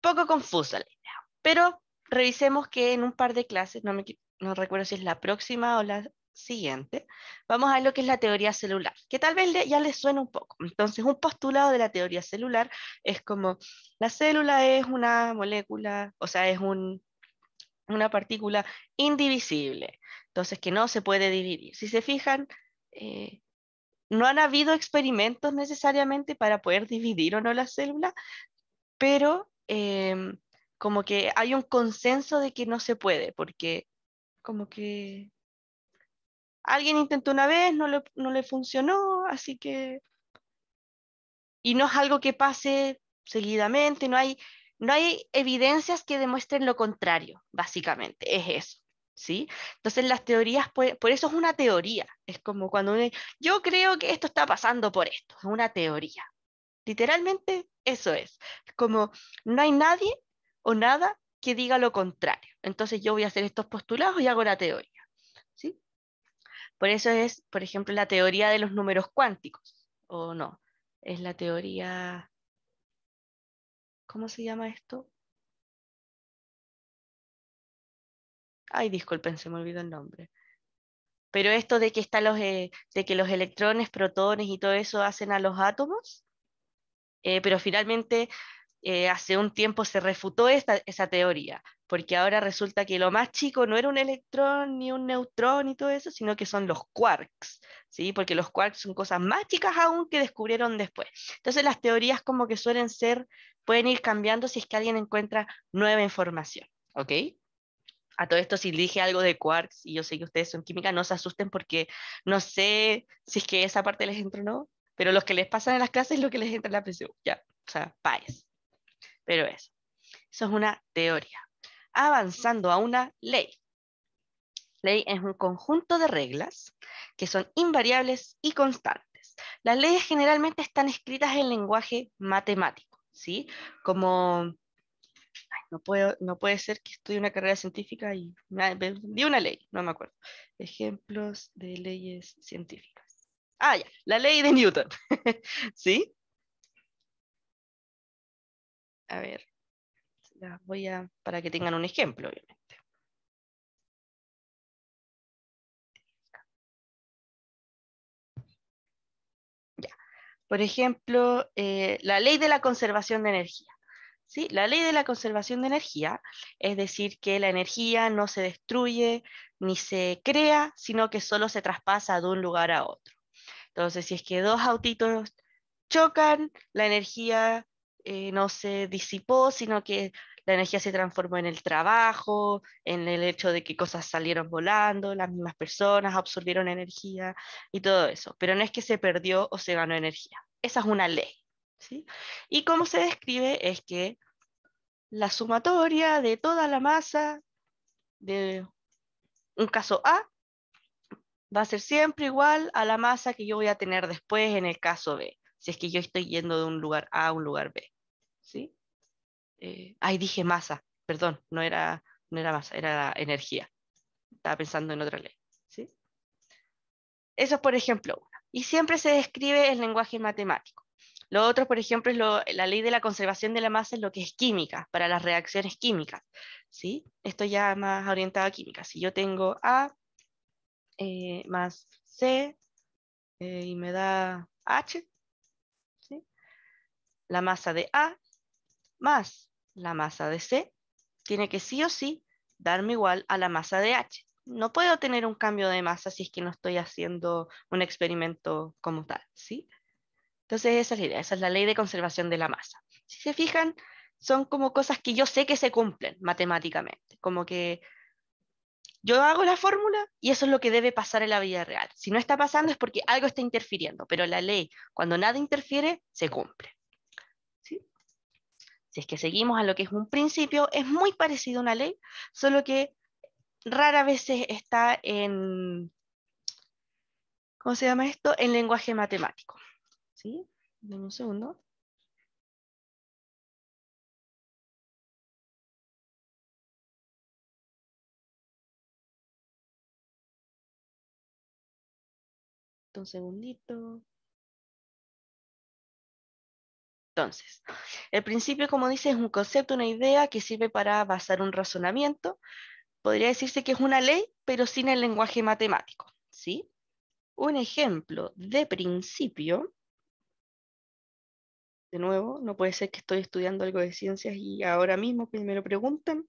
Poco confusa la idea, pero revisemos que en un par de clases, no, me, no recuerdo si es la próxima o la siguiente, vamos a lo que es la teoría celular, que tal vez ya les suena un poco. Entonces, un postulado de la teoría celular es como la célula es una molécula, o sea, es un una partícula indivisible, entonces que no se puede dividir. Si se fijan, eh, no han habido experimentos necesariamente para poder dividir o no la célula, pero em, como que hay un consenso de que no se puede, porque como que alguien intentó una vez, no, no le funcionó, así que... Y no es algo que pase seguidamente, no hay no hay evidencias que demuestren lo contrario, básicamente, es eso. ¿Sí? Entonces las teorías, por, eso es una teoría, es como cuando uno, yo creo que esto está pasando por esto, es una teoría. Literalmente eso es, como no hay nadie o nada que diga lo contrario. Entonces yo voy a hacer estos postulados y hago la teoría. ¿sí? Por eso es, por ejemplo, la teoría de los números cuánticos, o no, es la teoría ¿Cómo se llama esto? Ay, disculpen, se me olvidó el nombre. Pero esto de que, los, eh, de que los electrones, protones y todo eso hacen a los átomos, eh, pero finalmente eh, hace un tiempo se refutó esa teoría, porque ahora resulta que lo más chico no era un electrón ni un neutrón y todo eso, sino que son los quarks, ¿sí? Porque los quarks son cosas más chicas aún que descubrieron después. Entonces las teorías como que suelen ser, pueden ir cambiando si es que alguien encuentra nueva información, ¿ok? A todo esto, si dije algo de quarks y yo sé que ustedes son química, no se asusten porque no sé si es que esa parte les entra o no, pero los que les pasan en las clases es lo que les entra en la PSU, ya, o sea, paes. Pero eso, eso es una teoría avanzando a una ley. Ley es un conjunto de reglas que son invariables y constantes. Las leyes generalmente están escritas en lenguaje matemático, ¿sí? Como no, puedo, no puede ser que estudie una carrera científica y me, di una ley, no me acuerdo. Ejemplos de leyes científicas. Ah, ya, la ley de Newton. ¿Sí? A ver, voy a, para que tengan un ejemplo, obviamente. Por ejemplo, eh, la ley de la conservación de energía. ¿Sí? La ley de la conservación de energía, es decir, que la energía no se destruye ni se crea, sino que solo se traspasa de un lugar a otro. Entonces, si es que dos autitos chocan, la energía eh, no se disipó, sino que la energía se transformó en el trabajo, en el hecho de que cosas salieron volando, las mismas personas absorbieron energía y todo eso, pero no es que se perdió o se ganó energía, esa es una ley. ¿sí? Y cómo se describe es que la sumatoria de toda la masa de un caso A va a ser siempre igual a la masa que yo voy a tener después en el caso B, si es que yo estoy yendo de un lugar A a un lugar B. ¿sí? Eh, ay, dije masa, perdón, no era, masa, era energía. Estaba pensando en otra ley. Eso es, por ejemplo, una. Y siempre se describe el lenguaje matemático. Lo otro, por ejemplo, es la ley de la conservación de la masa en lo que es química, para las reacciones químicas. ¿sí? Esto ya más orientado a química. Si yo tengo A eh, más C eh, y me da H, la masa de A más la masa de C tiene que sí o sí darme igual a la masa de H. No puedo tener un cambio de masa si es que no estoy haciendo un experimento como tal, ¿sí? Entonces esa es la idea, esa es la ley de conservación de la masa. Si se fijan, son como cosas que yo sé que se cumplen matemáticamente, como que yo hago la fórmula y eso es lo que debe pasar en la vida real. Si no está pasando es porque algo está interfiriendo, pero la ley, cuando nada interfiere, se cumple si es que seguimos a lo que es un principio, es muy parecido a una ley, solo que rara vez está en, ¿cómo se llama esto? En lenguaje matemático. ¿Sí? Dame un segundo. Un segundito. Entonces, el principio, como dice, es un concepto, una idea que sirve para basar un razonamiento. Podría decirse que es una ley, pero sin el lenguaje matemático. ¿sí? Un ejemplo de principio. De nuevo, no puede ser que estoy estudiando algo de ciencias y ahora mismo me lo pregunten.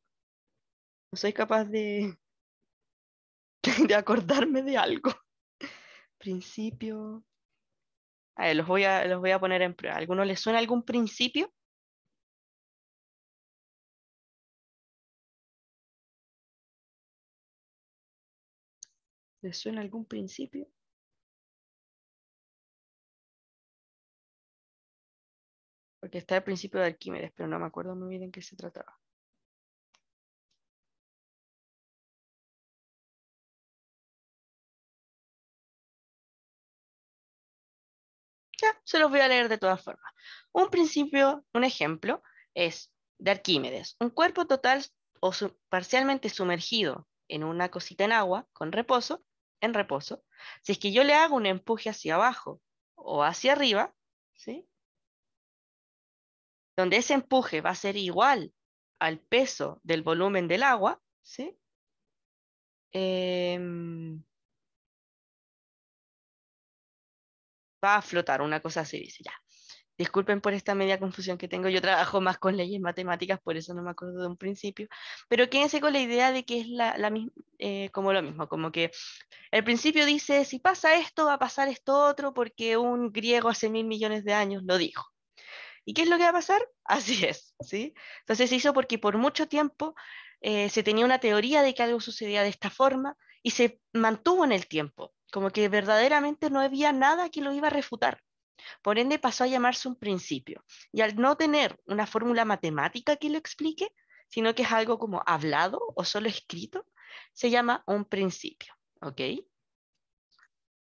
No soy capaz de, de acordarme de algo. Principio, Ah, a los voy a, los voy a poner en prueba. ¿Alguno les suena algún principio? ¿Les suena algún principio? Porque está el principio de Arquímedes, pero no me acuerdo muy bien en qué se trataba. se los voy a leer de todas formas. Un principio, un ejemplo, es de Arquímedes. Un cuerpo total o parcialmente sumergido en una cosita en agua, con reposo, en reposo, si es que yo le hago un empuje hacia abajo o hacia arriba, ¿sí? donde ese empuje va a ser igual al peso del volumen del agua, ¿sí? Eh, va a flotar, una cosa así, dice ya. Disculpen por esta media confusión que tengo, yo trabajo más con leyes matemáticas, por eso no me acuerdo de un principio, pero quédense con la idea de que es la, la eh, como lo mismo, como que el principio dice, si pasa esto, va a pasar esto otro, porque un griego hace mil millones de años lo dijo. ¿Y qué es lo que va a pasar? Así es, ¿sí? Entonces se hizo porque por mucho tiempo eh, se tenía una teoría de que algo sucedía de esta forma y se mantuvo en el tiempo como que verdaderamente no había nada que lo iba a refutar. Por ende pasó a llamarse un principio. Y al no tener una fórmula matemática que lo explique, sino que es algo como hablado o solo escrito, se llama un principio. ¿ok?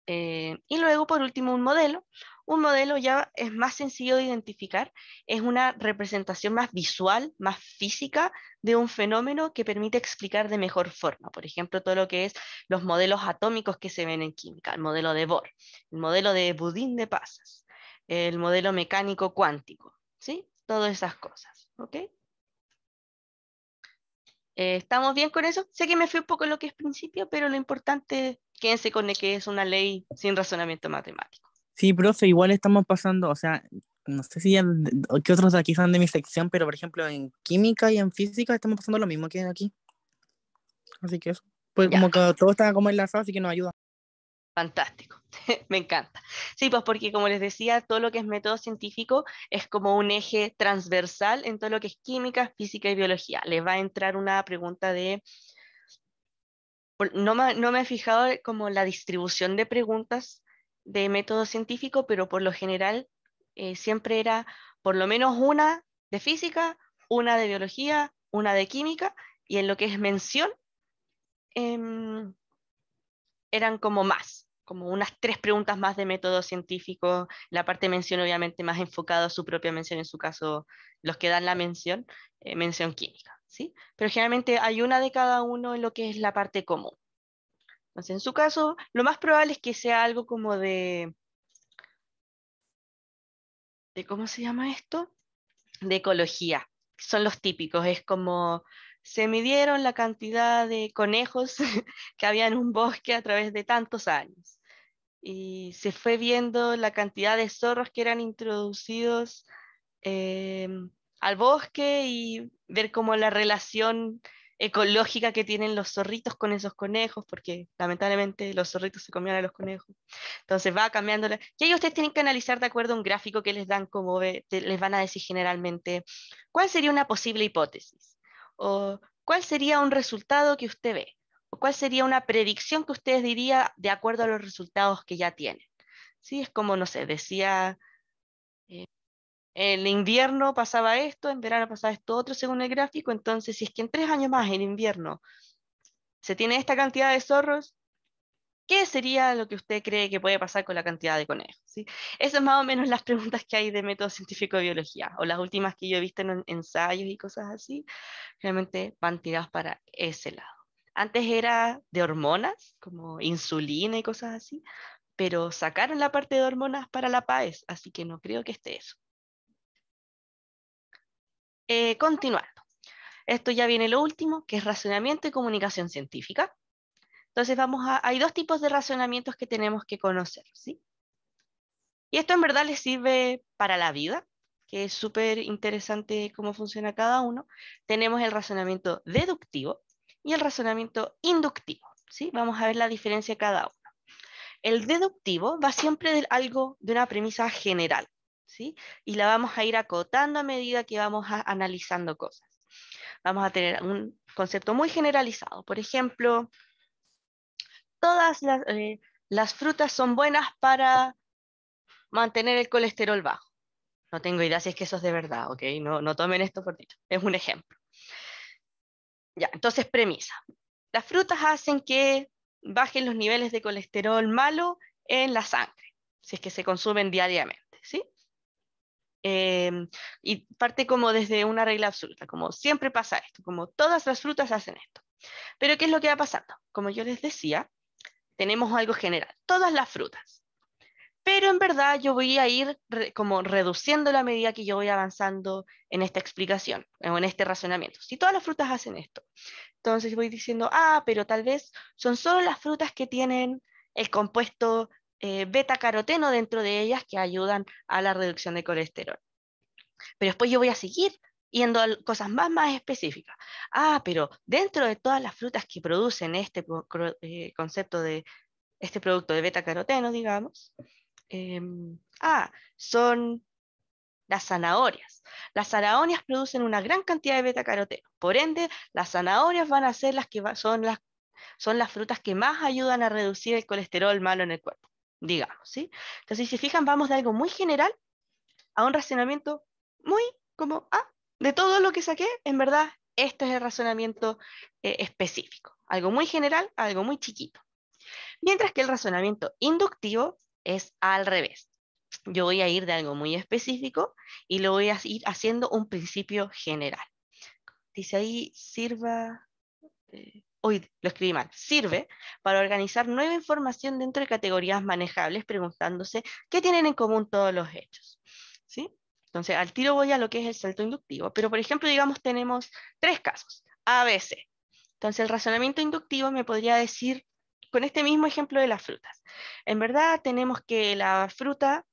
Eh, y luego, por último, un modelo. Un modelo ya es más sencillo de identificar, es una representación más visual, más física de un fenómeno que permite explicar de mejor forma. Por ejemplo, todo lo que es los modelos atómicos que se ven en química, el modelo de Bohr, el modelo de Budín de Pasas, el modelo mecánico cuántico, ¿sí? Todas esas cosas, ¿ok? Eh, ¿Estamos bien con eso? Sé que me fui un poco en lo que es principio, pero lo importante, quédense con que es una ley sin razonamiento matemático. Sí, profe, igual estamos pasando, o sea, no sé si otros aquí son de mi sección, pero por ejemplo en química y en física estamos pasando lo mismo que aquí. Así que eso, pues como que todo está como enlazado, así que nos ayuda. Fantástico, me encanta. Sí, pues porque como les decía, todo lo que es método científico es como un eje transversal en todo lo que es química, física y biología. Les va a entrar una pregunta de... No me, no me he fijado como la distribución de preguntas de método científico, pero por lo general eh, siempre era por lo menos una de física, una de biología, una de química, y en lo que es mención, em, eran como más, como unas tres preguntas más de método científico, la parte mención obviamente más enfocada a su propia mención, en su caso los que dan la mención, eh, mención química, ¿sí? Pero generalmente hay una de cada uno en lo que es la parte común en su caso, lo más probable es que sea algo como de, de ¿cómo se llama esto? De ecología. Son los típicos, es como se midieron la cantidad de conejos que había en un bosque a través de tantos años. Y se fue viendo la cantidad de zorros que eran introducidos em, al bosque y ver cómo la relación ecológica que tienen los zorritos con esos conejos, porque lamentablemente los zorritos se comían a los conejos. Entonces va cambiando. Y ahí ustedes tienen que analizar de acuerdo a un gráfico que les dan, como ve, les van a decir generalmente, ¿cuál sería una posible hipótesis? ¿O cuál sería un resultado que usted ve? ¿O cuál sería una predicción que ustedes diría de acuerdo a los resultados que ya tienen? Sí, es como, no sé, decía en invierno pasaba esto, en verano pasaba esto otro, según el gráfico. Entonces, si es que en tres años más, en invierno, se tiene esta cantidad de zorros, ¿qué sería lo que usted cree que puede pasar con la cantidad de conejos? ¿sí? son más o menos las preguntas que hay de método científico de biología, o las últimas que yo he visto en ensayos y cosas así, realmente van tiradas para ese lado. Antes era de hormonas, como insulina y cosas así, pero sacaron la parte de hormonas para la PAES, así que no creo que esté eso. Eh, continuando. Esto ya viene lo último, que es razonamiento y comunicación científica. Entonces vamos a, hay dos tipos de razonamientos que tenemos que conocer, Y esto en verdad les sirve para la vida, que es súper interesante cómo funciona cada uno. Tenemos el razonamiento deductivo y el razonamiento inductivo, ¿sí? Vamos a ver la diferencia cada uno. El deductivo va siempre de algo, de una premisa general, y la vamos a ir acotando a medida que vamos analizando cosas. Vamos a tener un concepto muy generalizado. Por ejemplo, todas eh, las, frutas son buenas para mantener el colesterol bajo. No tengo idea si es que eso es de verdad, ¿ok? No, tomen esto por dicho. Es un ejemplo. Ya, entonces premisa. Las frutas hacen que bajen los niveles de colesterol malo en la sangre, si es que se consumen diariamente, ¿sí? Em, y parte como desde una regla absoluta, como siempre pasa esto, como todas las frutas hacen esto. Pero ¿qué es lo que va pasando? Como yo les decía, tenemos algo general, todas las frutas. Pero en verdad yo voy a ir como reduciendo la medida que yo voy avanzando en esta explicación o en este razonamiento. Si todas las frutas hacen esto, entonces voy diciendo, ah, pero tal vez son solo las frutas que tienen el compuesto eh, beta-caroteno dentro de ellas que ayudan a la reducción de colesterol. Pero después yo voy a seguir yendo a cosas más, más específicas. Ah, pero dentro de todas las frutas que producen este eh, concepto de este producto de beta-caroteno, digamos, em, ah, son las zanahorias. Las zanahorias producen una gran cantidad de beta-caroteno. Por ende, las zanahorias van a ser las que son, las, son las frutas que más ayudan a reducir el colesterol malo en el cuerpo digamos, ¿sí? Entonces, si se fijan, vamos de algo muy general a un razonamiento muy como, ah, de todo lo que saqué, en verdad, esto es el razonamiento eh, específico. Algo muy general, algo muy chiquito. Mientras que el razonamiento inductivo es al revés. Yo voy a ir de algo muy específico y lo voy a ir haciendo un principio general. Dice ahí, sirva... Eh, hoy lo escribí mal, sirve para organizar nueva información dentro de categorías manejables preguntándose qué tienen en común todos los hechos. ¿Sí? Entonces, al tiro voy a lo que es el salto inductivo, pero por ejemplo, digamos, tenemos tres casos, A, B, Entonces, el razonamiento inductivo me podría decir, con este mismo ejemplo de las frutas, en verdad tenemos que la fruta...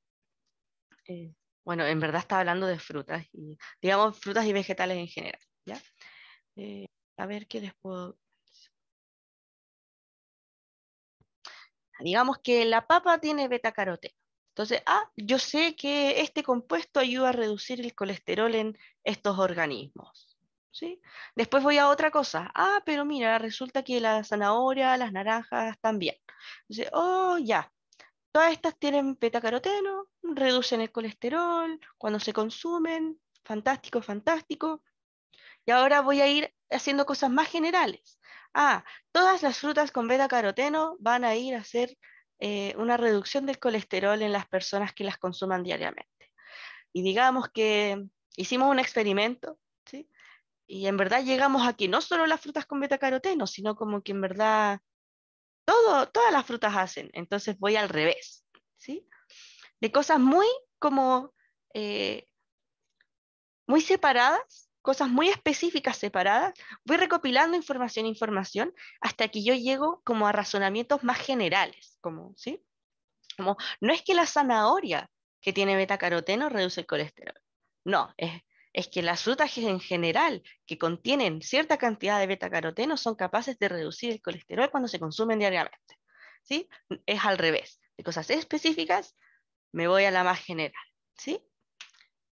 Eh, bueno, en verdad está hablando de frutas, y, digamos frutas y vegetales en general. ¿ya? Eh, a ver qué les puedo Digamos que la papa tiene beta-caroteno. Entonces, ah, yo sé que este compuesto ayuda a reducir el colesterol en estos organismos. Después voy a otra cosa. Ah, pero mira, resulta que la zanahoria, las naranjas también. Entonces, oh, ya. Todas estas tienen beta-caroteno, reducen el colesterol cuando se consumen. Fantástico, fantástico. Y ahora voy a ir haciendo cosas más generales ah, todas las frutas con beta-caroteno van a ir a hacer eh, una reducción del colesterol en las personas que las consuman diariamente. Y digamos que hicimos un experimento, ¿sí? Y en verdad llegamos a que no solo las frutas con beta-caroteno, sino como que en verdad todas las frutas hacen. Entonces voy al revés, ¿sí? De cosas muy como eh, muy separadas cosas muy específicas separadas, voy recopilando información, información, hasta que yo llego como a razonamientos más generales, como, ¿sí? Como, no es que la zanahoria que tiene beta-caroteno reduce el colesterol, no, es, que las frutas en general que contienen cierta cantidad de beta-caroteno son capaces de reducir el colesterol cuando se consumen diariamente, ¿sí? Es al revés, de cosas específicas me voy a la más general, ¿sí?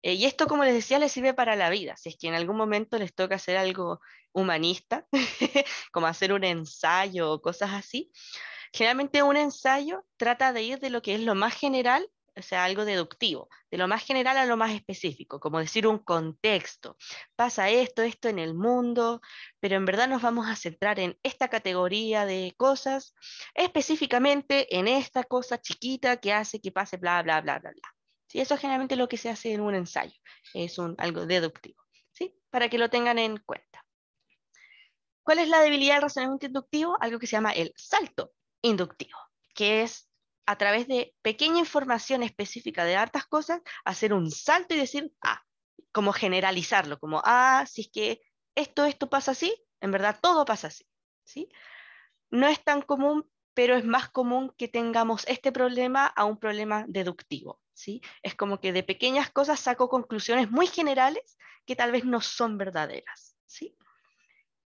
Eh, y esto, como les decía, les sirve para la vida. Si es que en algún momento les toca hacer algo humanista, como hacer un ensayo o cosas así, generalmente un ensayo trata de ir de lo que es lo más general, o sea, algo deductivo, de lo más general a lo más específico, como decir un contexto. Pasa esto, esto en el mundo, pero en verdad nos vamos a centrar en esta categoría de cosas, específicamente en esta cosa chiquita que hace que pase bla, bla, bla, bla, bla. ¿sí? Eso es generalmente lo que se hace en un ensayo, es algo deductivo, ¿sí? para que lo tengan en cuenta. ¿Cuál es la debilidad del razonamiento inductivo? Algo que se llama el salto inductivo, que es a través de pequeña información específica de hartas cosas, hacer un salto y decir, ah, como generalizarlo, como, ah, si es que esto, esto pasa así, en verdad todo pasa así. ¿sí? No es tan común, pero es más común que tengamos este problema a un problema deductivo. Es como que de pequeñas cosas saco conclusiones muy generales que tal vez no son verdaderas, ¿sí?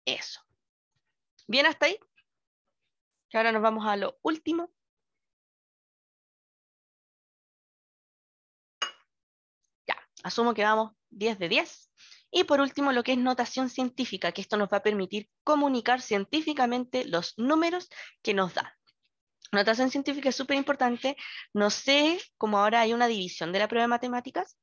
Eso. ¿Bien hasta ahí? ahora nos vamos a lo último. Ya, asumo que vamos 10 de 10. Y por último, lo que es notación científica, que esto nos va a permitir comunicar científicamente los números que nos dan. Notación científica es súper importante. No sé, cómo ahora hay una división de la prueba de matemáticas,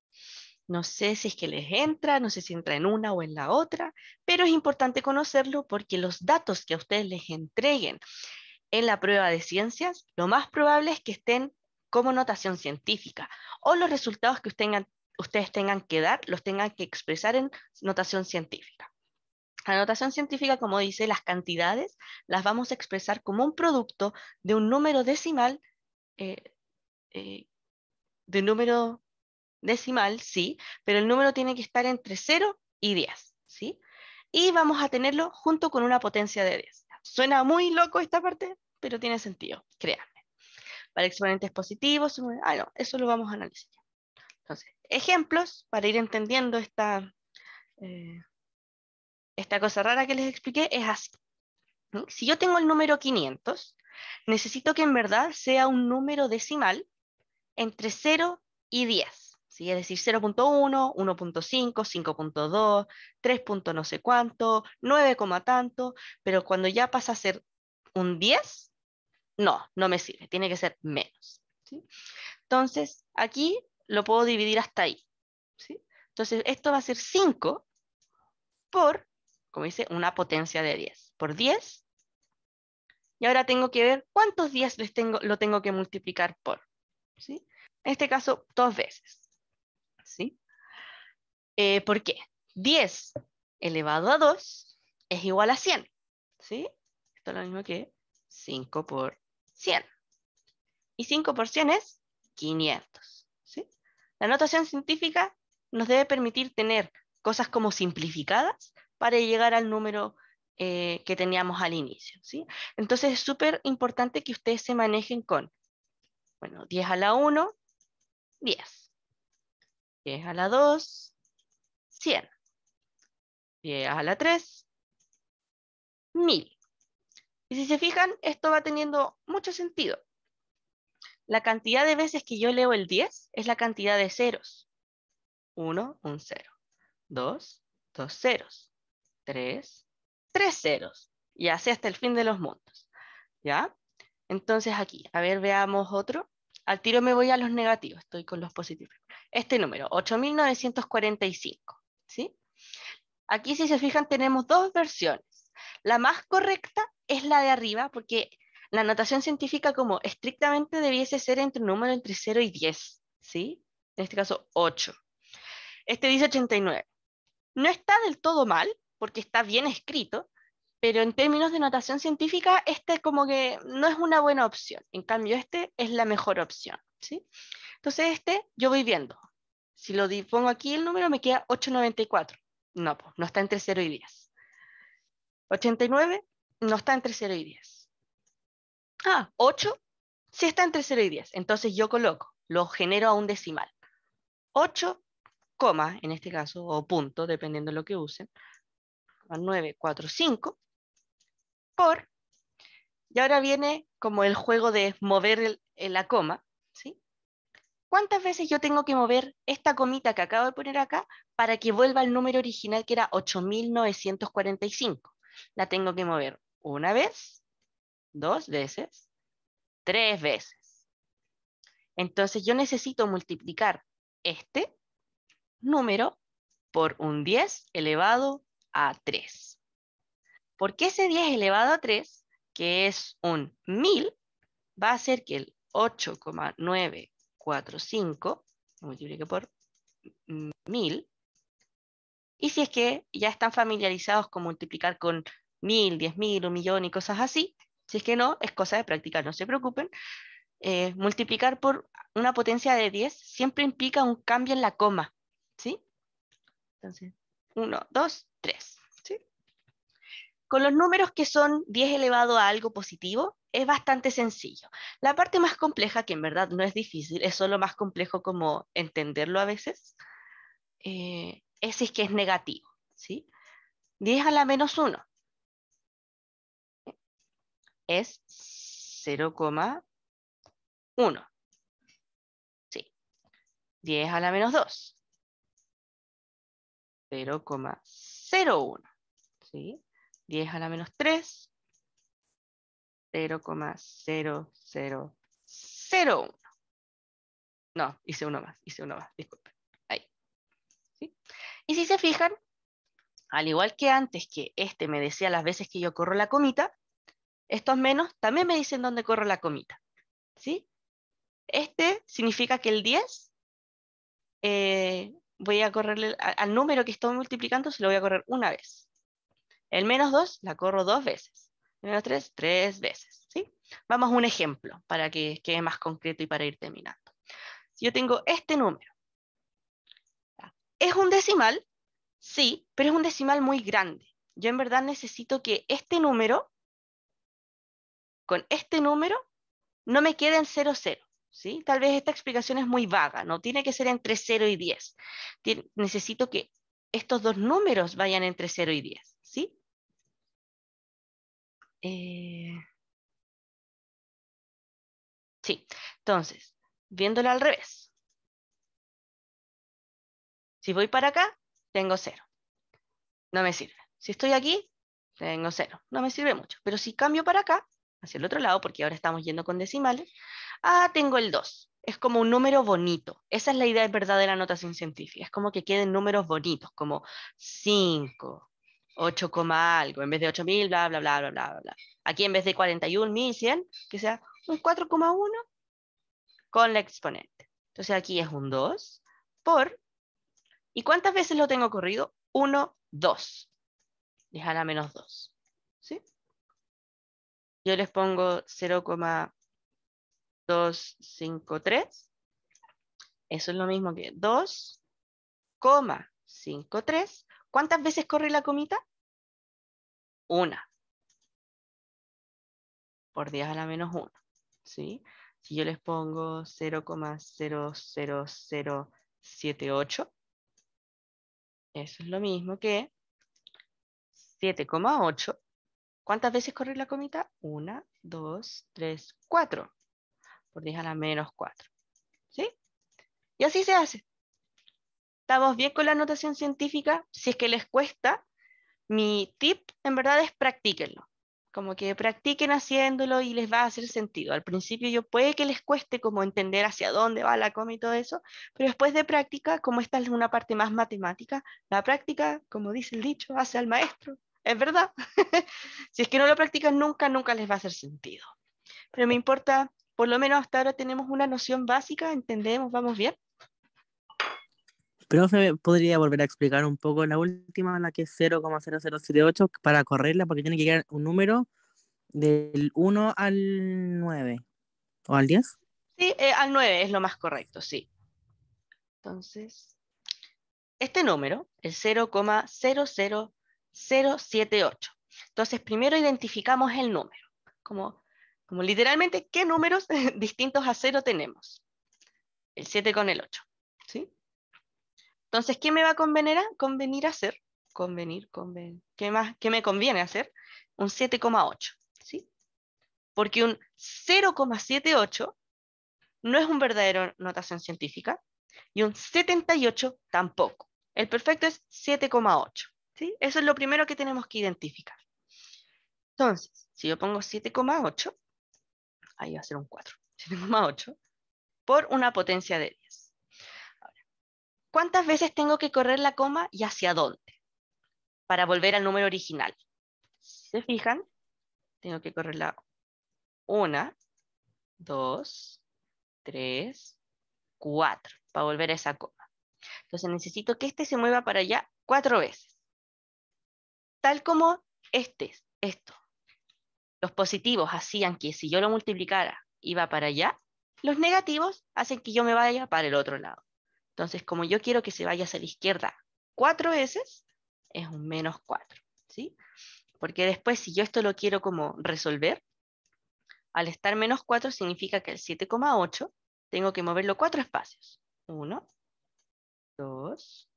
no sé si es que les entra, no sé si entra en una o en la otra, pero es importante conocerlo porque los datos que a ustedes les entreguen en la prueba de ciencias, lo más probable es que estén como notación científica o los resultados que ustedes tengan que dar los tengan que expresar en notación científica. La notación científica, como dice, las cantidades las vamos a expresar como un producto de un número decimal, eh, eh, de un número decimal, sí, pero el número tiene que estar entre 0 y 10, ¿sí? Y vamos a tenerlo junto con una potencia de 10. Suena muy loco esta parte, pero tiene sentido, créanme. Para exponentes positivos, ah, no, eso lo vamos a analizar. Entonces, ejemplos para ir entendiendo esta... Eh, esta cosa rara que les expliqué es así. ¿Mm? Si yo tengo el número 500, necesito que en verdad sea un número decimal entre 0 y 10. Es decir, 0.1, 1.5, 5.2, 3. no sé cuánto, 9, tanto, pero cuando ya pasa a ser un 10, no, no me sirve, tiene que ser menos. Entonces, aquí lo puedo dividir hasta ahí. Entonces, esto va a ser 5 por como dice, una potencia de 10, por 10. Y ahora tengo que ver cuántos 10 tengo, lo tengo que multiplicar por. En este caso, dos veces. Eh, ¿Por qué? 10 elevado a 2 es igual a 100. Esto es lo mismo que 5 por 100. Y 5 por 100 es 500. La notación científica nos debe permitir tener cosas como simplificadas, para llegar al número eh, que teníamos al inicio. Entonces es súper importante que ustedes se manejen con, bueno, 10 a la 1, 10. 10 a la 2, 100. 10 a la 3, 1000. Y si se fijan, esto va teniendo mucho sentido. La cantidad de veces que yo leo el 10 es la cantidad de ceros. 1, un cero. 2, dos ceros. 3, 3 ceros. Y así hasta el fin de los montos. ¿Ya? Entonces aquí, a ver, veamos otro. Al tiro me voy a los negativos, estoy con los positivos. Este número, 8945. ¿Sí? Aquí si se fijan tenemos dos versiones. La más correcta es la de arriba porque la notación científica como estrictamente debiese ser entre un número entre 0 y 10. ¿Sí? En este caso 8. Este dice 89. No está del todo mal, porque está bien escrito, pero en términos de notación científica, este como que no es una buena opción. En cambio, este es la mejor opción. ¿sí? Entonces, este yo voy viendo. Si lo pongo aquí el número, me queda 894. No, no está entre 0 y 10. 89 no está entre 0 y 10. Ah, 8 sí está entre 0 y 10. Entonces yo coloco, lo genero a un decimal. 8, coma, en este caso, o punto, dependiendo de lo que usen. 945 por, y ahora viene como el juego de mover la coma, ¿sí? ¿Cuántas veces yo tengo que mover esta comita que acabo de poner acá para que vuelva al número original que era 8945? La tengo que mover una vez, dos veces, tres veces. Entonces yo necesito multiplicar este número por un 10 elevado a 3. Porque ese 10 elevado a 3, que es un 1000, va a hacer que el 8,945 lo multiplique por 1000. Y si es que ya están familiarizados con multiplicar con 1000, 10000, un millón y cosas así, si es que no, es cosa de practicar, no se preocupen. Eh, multiplicar por una potencia de 10 siempre implica un cambio en la coma, ¿sí? Entonces, 1, 2, 3. Con los números que son 10 elevado a algo positivo, es bastante sencillo. La parte más compleja, que en verdad no es difícil, es solo más complejo como entenderlo a veces, eh, es es que es negativo. ¿sí? 10 a la menos 1 es 0,1. Sí. 10 a la menos 2. 0,6. 0,1. ¿sí? 10 a la menos 3, 0,0001. No, hice uno más, hice uno más, disculpen. Ahí. ¿Sí? Y si se fijan, al igual que antes que este me decía las veces que yo corro la comita, estos menos también me dicen dónde corro la comita. ¿Sí? Este significa que el 10 eh, voy a correrle al, número que estoy multiplicando, se lo voy a correr una vez. El menos 2 la corro dos veces. El menos 3, tres veces. ¿sí? Vamos a un ejemplo para que quede más concreto y para ir terminando. Si yo tengo este número, ¿es un decimal? Sí, pero es un decimal muy grande. Yo en verdad necesito que este número, con este número, no me quede en 0, 0. Tal vez esta explicación es muy vaga, no tiene que ser entre 0 y 10. necesito que estos dos números vayan entre 0 y 10, eh, ¿sí? entonces, viéndolo al revés. Si voy para acá, tengo 0. No me sirve. Si estoy aquí, tengo 0. No me sirve mucho. Pero si cambio para acá, hacia el otro lado, porque ahora estamos yendo con decimales, ah, tengo el 2. Es como un número bonito. Esa es la idea verdad de la notación científica. Es como que queden números bonitos, como 5, 8, algo, en vez de 8.000, bla, bla, bla, bla, bla, bla. Aquí en vez de 41.100, que sea un 4,1 con la exponente. Entonces aquí es un 2 por... ¿Y cuántas veces lo tengo corrido? 1, 2. Déjala menos 2 yo les pongo 0,253. Eso es lo mismo que 2,53. ¿Cuántas veces corre la comita? Una. Por 10 a la menos 1. ¿sí? Si yo les pongo 0,00078, eso es lo mismo que 7,8 ¿Cuántas veces correr la comita? Una, dos, tres, cuatro. Por 10 a la menos cuatro, ¿Sí? Y así se hace. ¿Estamos bien con la notación científica? Si es que les cuesta, mi tip en verdad es practíquenlo. Como que practiquen haciéndolo y les va a hacer sentido. Al principio yo puede que les cueste como entender hacia dónde va la coma y todo eso, pero después de práctica, como esta es una parte más matemática, la práctica, como dice el dicho, hace al maestro es verdad. si es que no lo practican nunca, nunca les va a hacer sentido. Pero me importa, por lo menos hasta ahora tenemos una noción básica, entendemos, vamos bien. Pero se podría volver a explicar un poco la última, la que es 0,0078, para correrla, porque tiene que llegar un número del 1 al 9 o al 10. Sí, eh, al 9 es lo más correcto, sí. Entonces, este número, el 0,0078, 078. Entonces, primero identificamos el número, como, como literalmente qué números distintos a 0 tenemos. El 7 con el 8. ¿sí? Entonces, ¿qué me va a convenir, a convenir hacer? Convenir, convenir. ¿Qué, más, ¿Qué me conviene hacer? Un 7,8. ¿sí? Porque un 0,78 no es un verdadero notación científica y un 78 tampoco. El perfecto es 7,8. Eso es lo primero que tenemos que identificar. Entonces, si yo pongo 7,8, ahí va a ser un 4, 7,8, por una potencia de 10. ¿Cuántas veces tengo que correr la coma y hacia dónde? Para volver al número original. ¿Se fijan? Tengo que correr la 1, 2, 3, 4, para volver a esa coma. Entonces necesito que este se mueva para allá cuatro veces tal como este, esto. Los positivos hacían que si yo lo multiplicara iba para allá, los negativos hacen que yo me vaya para el otro lado. Entonces, como yo quiero que se vaya hacia la izquierda cuatro veces, es un menos cuatro. ¿sí? Porque después, si yo esto lo quiero como resolver, al estar menos 4 significa que el 7,8 tengo que moverlo cuatro espacios. Uno, dos,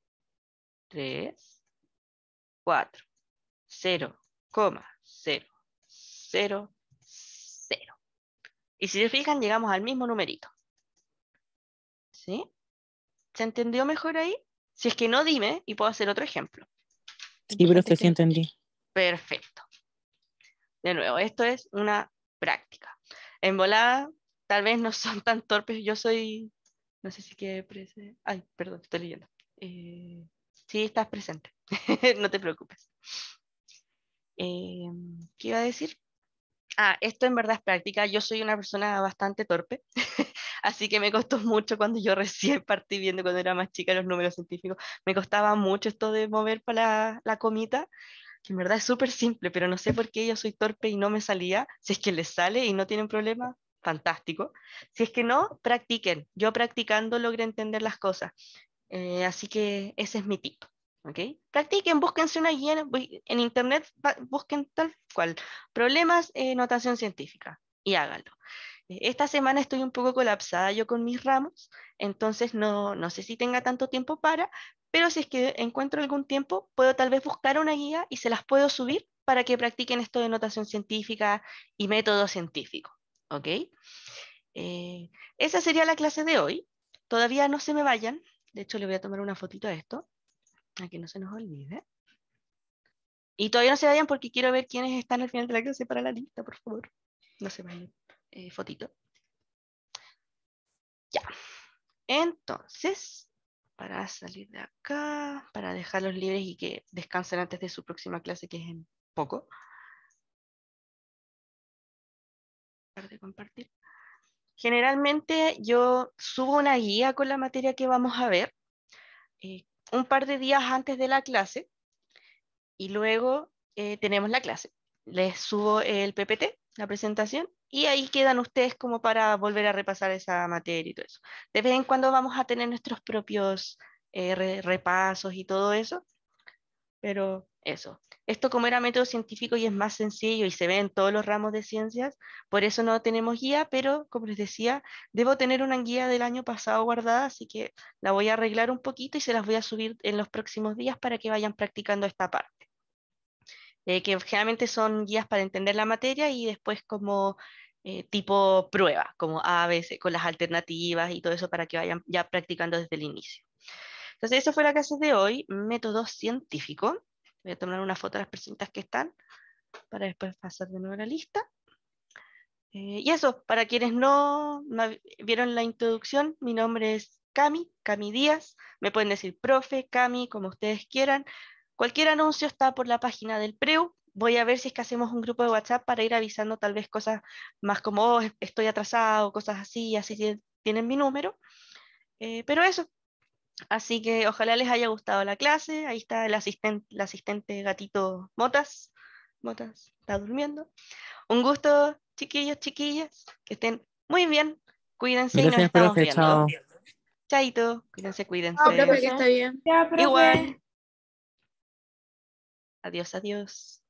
tres, cuatro. 0, 0, 0, 0. Y si se fijan, llegamos al mismo numerito. ¿Sí? ¿Se entendió mejor ahí? Si es que no, dime y puedo hacer otro ejemplo. Sí, pero que sí entendí. Perfecto. De nuevo, esto es una práctica. En volada, tal vez no son tan torpes. Yo soy, no sé si quede presente. Ay, perdón, estoy leyendo. Eh, sí, estás presente. no te preocupes. Em, ¿Qué iba a decir? Ah, esto en verdad es práctica. Yo soy una persona bastante torpe, así que me costó mucho cuando yo recién partí viendo cuando era más chica los números científicos. Me costaba mucho esto de mover para la, la comita, que en verdad es súper simple, pero no sé por qué yo soy torpe y no me salía. Si es que les sale y no tienen problema, fantástico. Si es que no, practiquen. Yo practicando logré entender las cosas. Eh, así que ese es mi tip. Practiquen, búsquense una guía en, internet, busquen tal cual. Problemas, eh, notación científica y háganlo. Eh, esta semana estoy un poco colapsada yo con mis ramos, entonces no, sé si tenga tanto tiempo para, pero si es que encuentro algún tiempo, puedo tal vez buscar una guía y se las puedo subir para que practiquen esto de notación científica y método científico. ¿Ok? Eh, esa sería la clase de hoy. Todavía no se me vayan, de hecho le voy a tomar una fotito a esto. Para que no se nos olvide. Y todavía no se vayan porque quiero ver quiénes están al final de la clase para la lista, por favor. No se vayan. Eh, fotito. Ya. Entonces, para salir de acá, para dejarlos libres y que descansen antes de su próxima clase, que es en poco. compartir. Generalmente yo subo una guía con la materia que vamos a ver. Eh, un par de días antes de la clase y luego eh, tenemos la clase. Les subo el PPT, la presentación, y ahí quedan ustedes como para volver a repasar esa materia y todo eso. De vez en cuando vamos a tener nuestros propios eh, repasos y todo eso, pero eso. Esto como era método científico y es más sencillo y se ve en todos los ramos de ciencias, por eso no tenemos guía, pero como les decía, debo tener una guía del año pasado guardada, así que la voy a arreglar un poquito y se las voy a subir en los próximos días para que vayan practicando esta parte. Eh, que generalmente son guías para entender la materia y después como eh, tipo prueba, como C, con las alternativas y todo eso para que vayan ya practicando desde el inicio. Entonces, eso fue la clase de hoy, método científico. Voy a tomar una foto de las personas que están para después pasar de nuevo a la lista. Eh, y eso, para quienes no, vieron la introducción, mi nombre es Cami, Cami Díaz. Me pueden decir profe, Cami, como ustedes quieran. Cualquier anuncio está por la página del PREU. Voy a ver si es que hacemos un grupo de WhatsApp para ir avisando tal vez cosas más como oh, estoy atrasado, cosas así, así tienen mi número. Eh, pero eso, Así que ojalá les haya gustado la clase. Ahí está el asistente, el asistente gatito Motas. Motas está durmiendo. Un gusto, chiquillos, chiquillas. Que estén muy bien. Cuídense y nos estamos viendo. Chaito, cuídense, cuídense. está bien. Ya, Igual. Adiós, adiós.